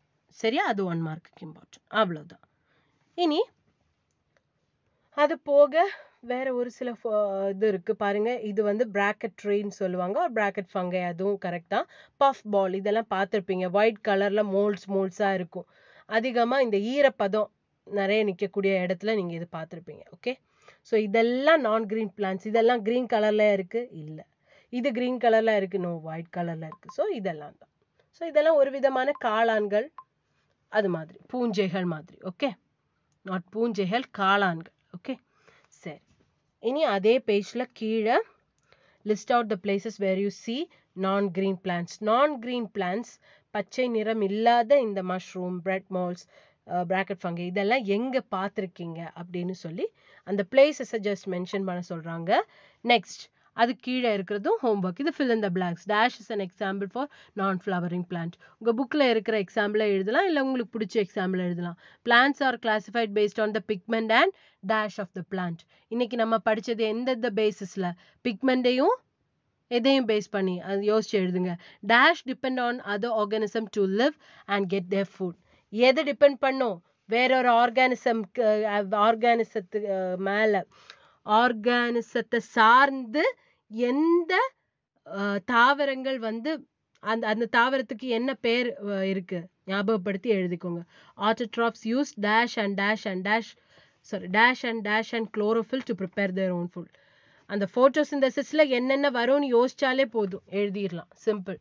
சரியா அது ஒன் மார்க்குக்கு இம்பார்ட்டன் அவ்வளோதான் இனி அது போக வேற ஒரு சில ஃபோ இது இருக்கு பாருங்க இது வந்து பிராக்கெட் ட்ரீன்னு சொல்லுவாங்க ஒரு பிராக்கெட் ஃபங்கை அதுவும் கரெக்டாக பஃப் பால் இதெல்லாம் பார்த்துருப்பீங்க ஒயிட் கலரில் மோல்ட்ஸ் மோல்ட்ஸாக இருக்கும் அதிகமாக இந்த ஈரப்பதம் நிறைய நிற்கக்கூடிய இடத்துல நீங்கள் இது பார்த்துருப்பீங்க ஓகே ஸோ இதெல்லாம் நான் கிரீன் பிளான்ஸ் இதெல்லாம் க்ரீன் கலரில் இருக்குது இல்லை இது க்ரீன் கலரில் இருக்குது நோ ஒயிட் கலரில் இருக்குது ஸோ இதெல்லாம் தான் ஸோ இதெல்லாம் ஒரு விதமான காளான்கள் அது மாதிரி பூஞ்சைகள் மாதிரி ஓகே நாட் பூஞ்சைகள் காளான்கள் ஓகே சரி இனி அதே பேஜில் கீழே list out the places where you see non green plants non green plants பச்சை நிறம் இல்லாத இந்த mushroom bread moulds bracket fungi இதெல்லாம் எங்கே பார்த்துருக்கீங்க அப்படின்னு சொல்லி அந்த பிளேஸஸை ஜஸ்ட் மென்ஷன் பண்ண சொல்கிறாங்க நெக்ஸ்ட் அது கீழே இருக்கிறதும் ஹோம் ஒர்க் இது fill in the blanks dash is an example for non flowering plant உங்கள் புக்கில் இருக்கிற எக்ஸாம்பிளை எழுதலாம் இல்லை உங்களுக்கு பிடிச்ச எக்ஸாம்பிள் எழுதலாம் plants are classified based on the pigment and dash of the plant இன்னைக்கு நம்ம படித்தது எந்தெந்த பேசிஸில் பிக்மெண்ட்டையும் எதையும் பேஸ் பண்ணி அது யோசிச்சு எழுதுங்க dash depend on other organism to live and get their food எதை டிபெண்ட் பண்ணும் வேறொரு ஆர்கானிசம்க்கு ஆர்கானிசத்துக்கு மேலே ஆர்கானிசத்தை சார்ந்து எந்த தாவரங்கள் வந்து அந்த அந்த தாவரத்துக்கு என்ன பேர் இருக்கு ஞாபகப்படுத்தி எழுதிக்கோங்க autotrophs use dash and dash and dash sorry dash and dash and chlorophyll to prepare their own food அந்த ஃபோட்டோசிந்தசிஸில் என்னென்ன வரும்னு யோசிச்சாலே போதும் எழுதிடலாம் சிம்பிள்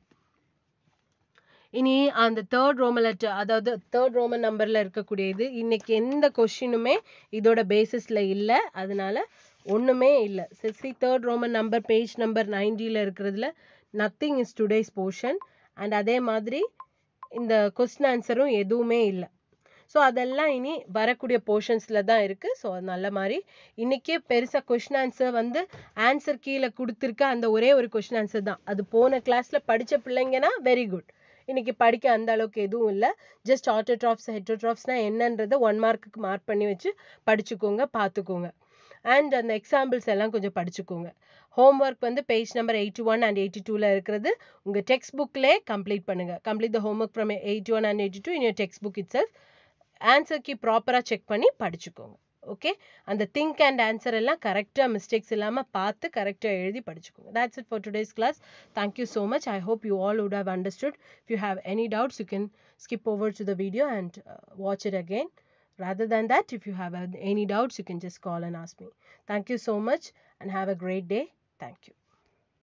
இனி அந்த தேர்ட் ரோமன் லெட்டர் அதாவது தேர்ட் ரோமன் நம்பர்ல இருக்கக்கூடியது இன்னைக்கு எந்த கொஷினுமே இதோட பேசிஸ்ல இல்லை அதனால ஒன்றுமே இல்லை sixty third Roman number page number நைன்டியில் இருக்கிறதுல nothing is today's portion and அதே மாதிரி இந்த கொஸ்டின் ஆன்சரும் எதுவுமே இல்லை ஸோ அதெல்லாம் இனி வரக்கூடிய போர்ஷன்ஸில் தான் இருக்குது ஸோ நல்ல மாதிரி இன்றைக்கே பெருசாக கொஷின் ஆன்சர் வந்து ஆன்சர் கீழே கொடுத்துருக்க அந்த ஒரே ஒரு கொஷின் ஆன்சர் தான் அது போன கிளாஸில் படித்த பிள்ளைங்கன்னா வெரி குட் இன்றைக்கி படிக்க அந்த அளவுக்கு எதுவும் இல்லை ஜஸ்ட் ஆட்டோட்ராப்ஸ் ஹெட்டோட்ராப்ஸ்னால் என்னன்றதை ஒன் மார்க்குக்கு மார்க் பண்ணி வச்சு படிச்சுக்கோங்க பார்த்துக்கோங்க அண்ட் அந்த எக்ஸாம்பிள்ஸ் எல்லாம் கொஞ்சம் படிச்சுக்கோங்க ஹோம் ஒர்க் வந்து page number eighty one and eighty டூவில் இருக்கிறது உங்கள் டெக்ஸ்ட் புக்லேயே கம்ப்ளீட் பண்ணுங்கள் complete the homework from eighty one and eighty two in your textbook itself answer key ப்ராப்பராக செக் பண்ணி படிச்சுக்கோங்க ஓகே அந்த திங்க் அண்ட் ஆன்சர் எல்லாம் கரெக்டாக மிஸ்டேக்ஸ் இல்லாமல் பார்த்து கரெக்டாக எழுதி படிச்சுக்கோங்க that's it for today's class thank you so much I hope you all would have understood you have any doubts you can skip over to the video and watch it again Rather than that, if you have any doubts, you can just call and ask me. Thank you so much and have a great day. Thank you.